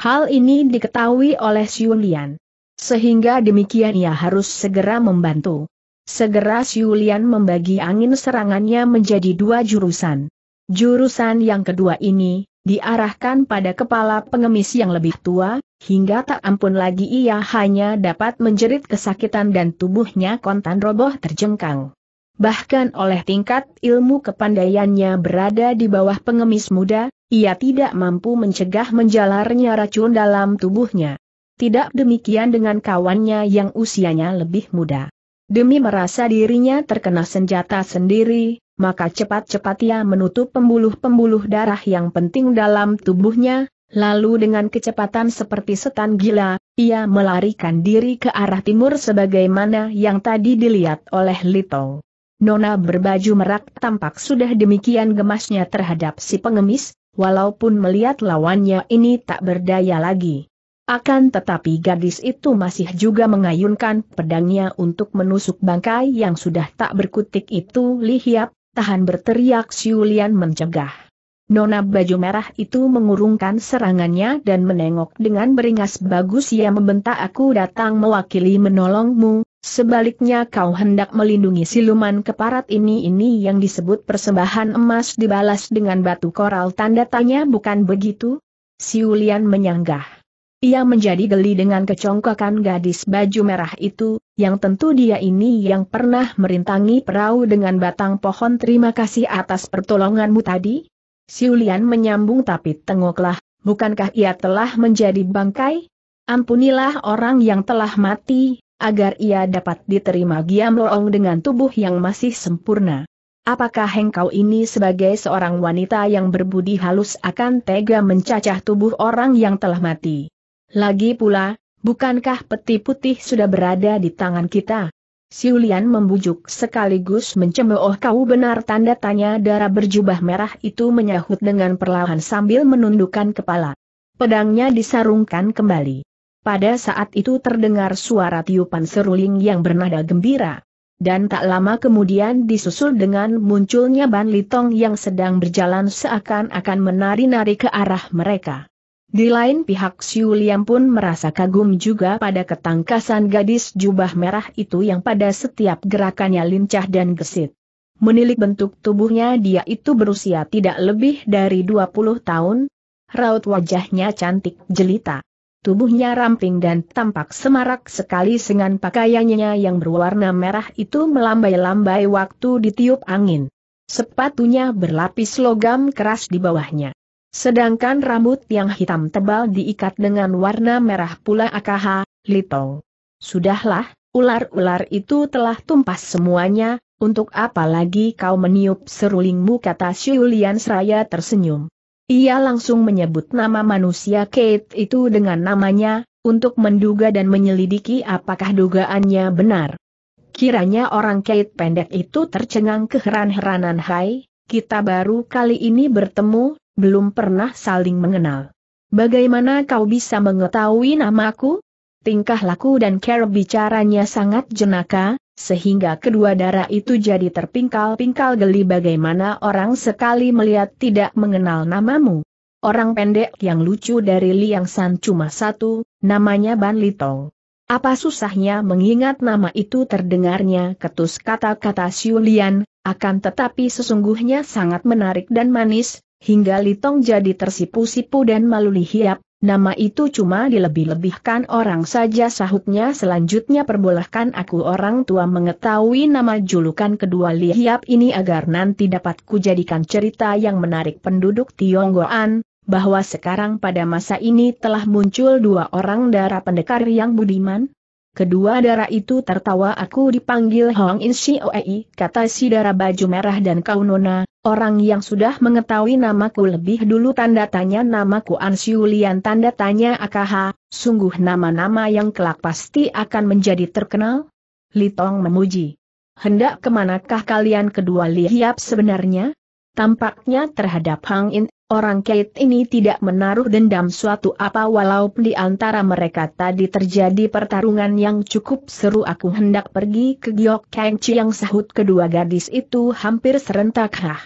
Hal ini diketahui oleh Siulian. Sehingga demikian ia harus segera membantu. Segera Siulian membagi angin serangannya menjadi dua jurusan. Jurusan yang kedua ini, diarahkan pada kepala pengemis yang lebih tua, hingga tak ampun lagi ia hanya dapat menjerit kesakitan dan tubuhnya kontan roboh terjengkang. Bahkan oleh tingkat ilmu kepandaiannya berada di bawah pengemis muda, ia tidak mampu mencegah menjalarnya racun dalam tubuhnya. Tidak demikian dengan kawannya yang usianya lebih muda. Demi merasa dirinya terkena senjata sendiri, maka cepat-cepat ia menutup pembuluh-pembuluh darah yang penting dalam tubuhnya, lalu dengan kecepatan seperti setan gila, ia melarikan diri ke arah timur sebagaimana yang tadi dilihat oleh Lito. Nona berbaju merak tampak sudah demikian gemasnya terhadap si pengemis, walaupun melihat lawannya ini tak berdaya lagi. Akan tetapi gadis itu masih juga mengayunkan pedangnya untuk menusuk bangkai yang sudah tak berkutik itu lihiap, tahan berteriak Siulian mencegah. Nona baju merah itu mengurungkan serangannya dan menengok dengan beringas bagus ia ya, membentak aku datang mewakili menolongmu, Sebaliknya kau hendak melindungi siluman keparat ini ini yang disebut persembahan emas dibalas dengan batu koral tanda tanya bukan begitu? Si Ulian menyanggah. Ia menjadi geli dengan kecongkakan gadis baju merah itu, yang tentu dia ini yang pernah merintangi perahu dengan batang pohon terima kasih atas pertolonganmu tadi? Si Ulian menyambung tapi tengoklah, bukankah ia telah menjadi bangkai? Ampunilah orang yang telah mati, agar ia dapat diterima Giam Loong dengan tubuh yang masih sempurna. Apakah engkau ini sebagai seorang wanita yang berbudi halus akan tega mencacah tubuh orang yang telah mati? Lagi pula, bukankah peti putih sudah berada di tangan kita? Siulian membujuk sekaligus mencemooh kau benar tanda tanya darah berjubah merah itu menyahut dengan perlahan sambil menundukkan kepala. Pedangnya disarungkan kembali. Pada saat itu terdengar suara tiupan seruling yang bernada gembira. Dan tak lama kemudian disusul dengan munculnya Ban Litong yang sedang berjalan seakan-akan menari-nari ke arah mereka. Di lain pihak Siu Liam pun merasa kagum juga pada ketangkasan gadis jubah merah itu yang pada setiap gerakannya lincah dan gesit. Menilik bentuk tubuhnya dia itu berusia tidak lebih dari 20 tahun, raut wajahnya cantik jelita. Tubuhnya ramping dan tampak semarak sekali dengan pakaiannya yang berwarna merah itu melambai-lambai waktu ditiup angin. Sepatunya berlapis logam keras di bawahnya. Sedangkan rambut yang hitam tebal diikat dengan warna merah pula akaha, litong. Sudahlah, ular-ular itu telah tumpas semuanya, untuk apa lagi kau meniup serulingmu kata Siulian seraya tersenyum. Ia langsung menyebut nama manusia Kate itu dengan namanya, untuk menduga dan menyelidiki apakah dugaannya benar. Kiranya orang Kate pendek itu tercengang keheran-heranan hai, kita baru kali ini bertemu, belum pernah saling mengenal. Bagaimana kau bisa mengetahui namaku? Tingkah laku dan cara bicaranya sangat jenaka, sehingga kedua darah itu jadi terpingkal-pingkal geli bagaimana orang sekali melihat tidak mengenal namamu. Orang pendek yang lucu dari Liang San cuma satu, namanya Ban Litong. Apa susahnya mengingat nama itu terdengarnya ketus kata-kata Xiu Lian, akan tetapi sesungguhnya sangat menarik dan manis, hingga Litong jadi tersipu-sipu dan malu lihiap, Nama itu cuma dilebih-lebihkan orang saja sahutnya selanjutnya perbolehkan aku orang tua mengetahui nama julukan kedua lihiap ini agar nanti dapat kujadikan cerita yang menarik penduduk Tionggoan, bahwa sekarang pada masa ini telah muncul dua orang darah pendekar yang budiman? Kedua darah itu tertawa aku dipanggil Hong In Oei, kata si darah baju merah dan kau nona, Orang yang sudah mengetahui namaku lebih dulu tanda tanya namaku Ansiulian tanda tanya AKH, sungguh nama-nama yang kelak pasti akan menjadi terkenal? Litong memuji. Hendak kemanakah kalian kedua lihiap sebenarnya? Tampaknya terhadap Hang In, Orang Kate ini tidak menaruh dendam suatu apa walaupun di antara mereka tadi terjadi pertarungan yang cukup seru aku hendak pergi ke Giok Kang Chiang sahut kedua gadis itu hampir serentak hah.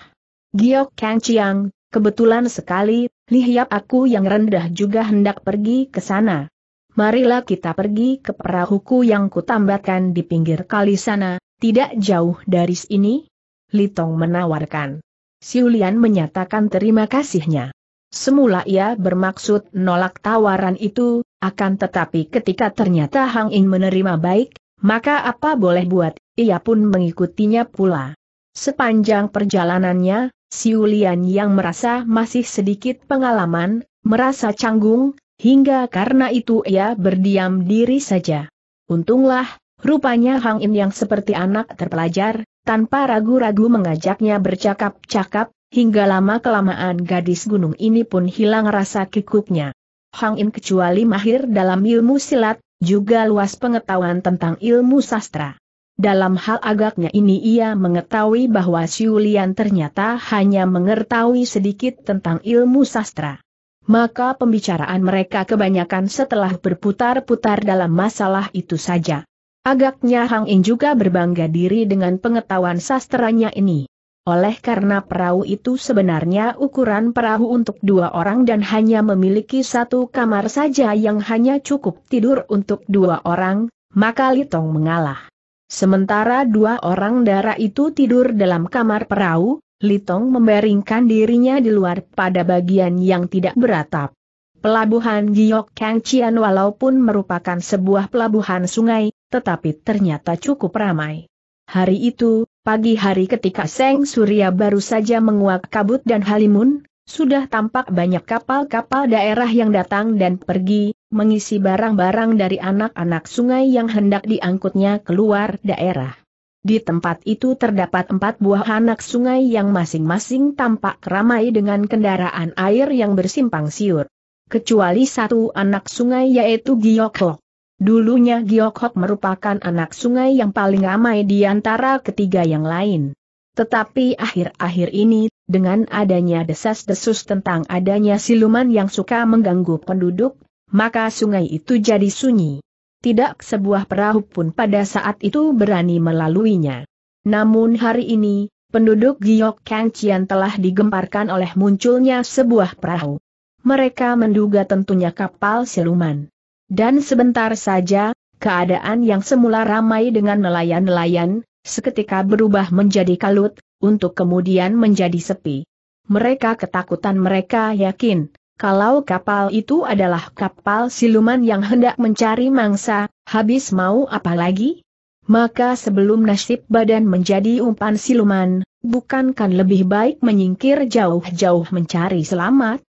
Giok Kang Chiang, kebetulan sekali, lihat aku yang rendah juga hendak pergi ke sana. Marilah kita pergi ke perahuku yang kutambatkan di pinggir kali sana, tidak jauh dari sini. Litong menawarkan. Siulian menyatakan terima kasihnya. Semula ia bermaksud nolak tawaran itu, akan tetapi ketika ternyata Hang In menerima baik, maka apa boleh buat, ia pun mengikutinya pula. Sepanjang perjalanannya, Siulian yang merasa masih sedikit pengalaman, merasa canggung, hingga karena itu ia berdiam diri saja. Untunglah, rupanya Hang In yang seperti anak terpelajar, tanpa ragu-ragu mengajaknya bercakap-cakap, hingga lama-kelamaan gadis gunung ini pun hilang rasa kikuknya. Hang In kecuali mahir dalam ilmu silat, juga luas pengetahuan tentang ilmu sastra. Dalam hal agaknya ini ia mengetahui bahwa Siulian ternyata hanya mengetahui sedikit tentang ilmu sastra. Maka pembicaraan mereka kebanyakan setelah berputar-putar dalam masalah itu saja. Agaknya Hang In juga berbangga diri dengan pengetahuan sastranya ini. Oleh karena perahu itu sebenarnya ukuran perahu untuk dua orang dan hanya memiliki satu kamar saja yang hanya cukup tidur untuk dua orang, maka Litong mengalah. Sementara dua orang darah itu tidur dalam kamar perahu, Litong membaringkan dirinya di luar pada bagian yang tidak beratap. Pelabuhan Giok Kangchian walaupun merupakan sebuah pelabuhan sungai, tetapi ternyata cukup ramai. Hari itu, pagi hari ketika Seng Surya baru saja menguak kabut dan halimun, sudah tampak banyak kapal-kapal daerah yang datang dan pergi, mengisi barang-barang dari anak-anak sungai yang hendak diangkutnya keluar daerah. Di tempat itu terdapat empat buah anak sungai yang masing-masing tampak ramai dengan kendaraan air yang bersimpang siur kecuali satu anak sungai yaitu Giokho. Dulunya Giokho merupakan anak sungai yang paling ramai di antara ketiga yang lain. Tetapi akhir-akhir ini, dengan adanya desas-desus tentang adanya siluman yang suka mengganggu penduduk, maka sungai itu jadi sunyi. Tidak sebuah perahu pun pada saat itu berani melaluinya. Namun hari ini, penduduk Giok Kangcian telah digemparkan oleh munculnya sebuah perahu mereka menduga tentunya kapal siluman. Dan sebentar saja, keadaan yang semula ramai dengan nelayan-nelayan, seketika berubah menjadi kalut, untuk kemudian menjadi sepi. Mereka ketakutan mereka yakin, kalau kapal itu adalah kapal siluman yang hendak mencari mangsa, habis mau apa lagi? Maka sebelum nasib badan menjadi umpan siluman, bukankan lebih baik menyingkir jauh-jauh mencari selamat?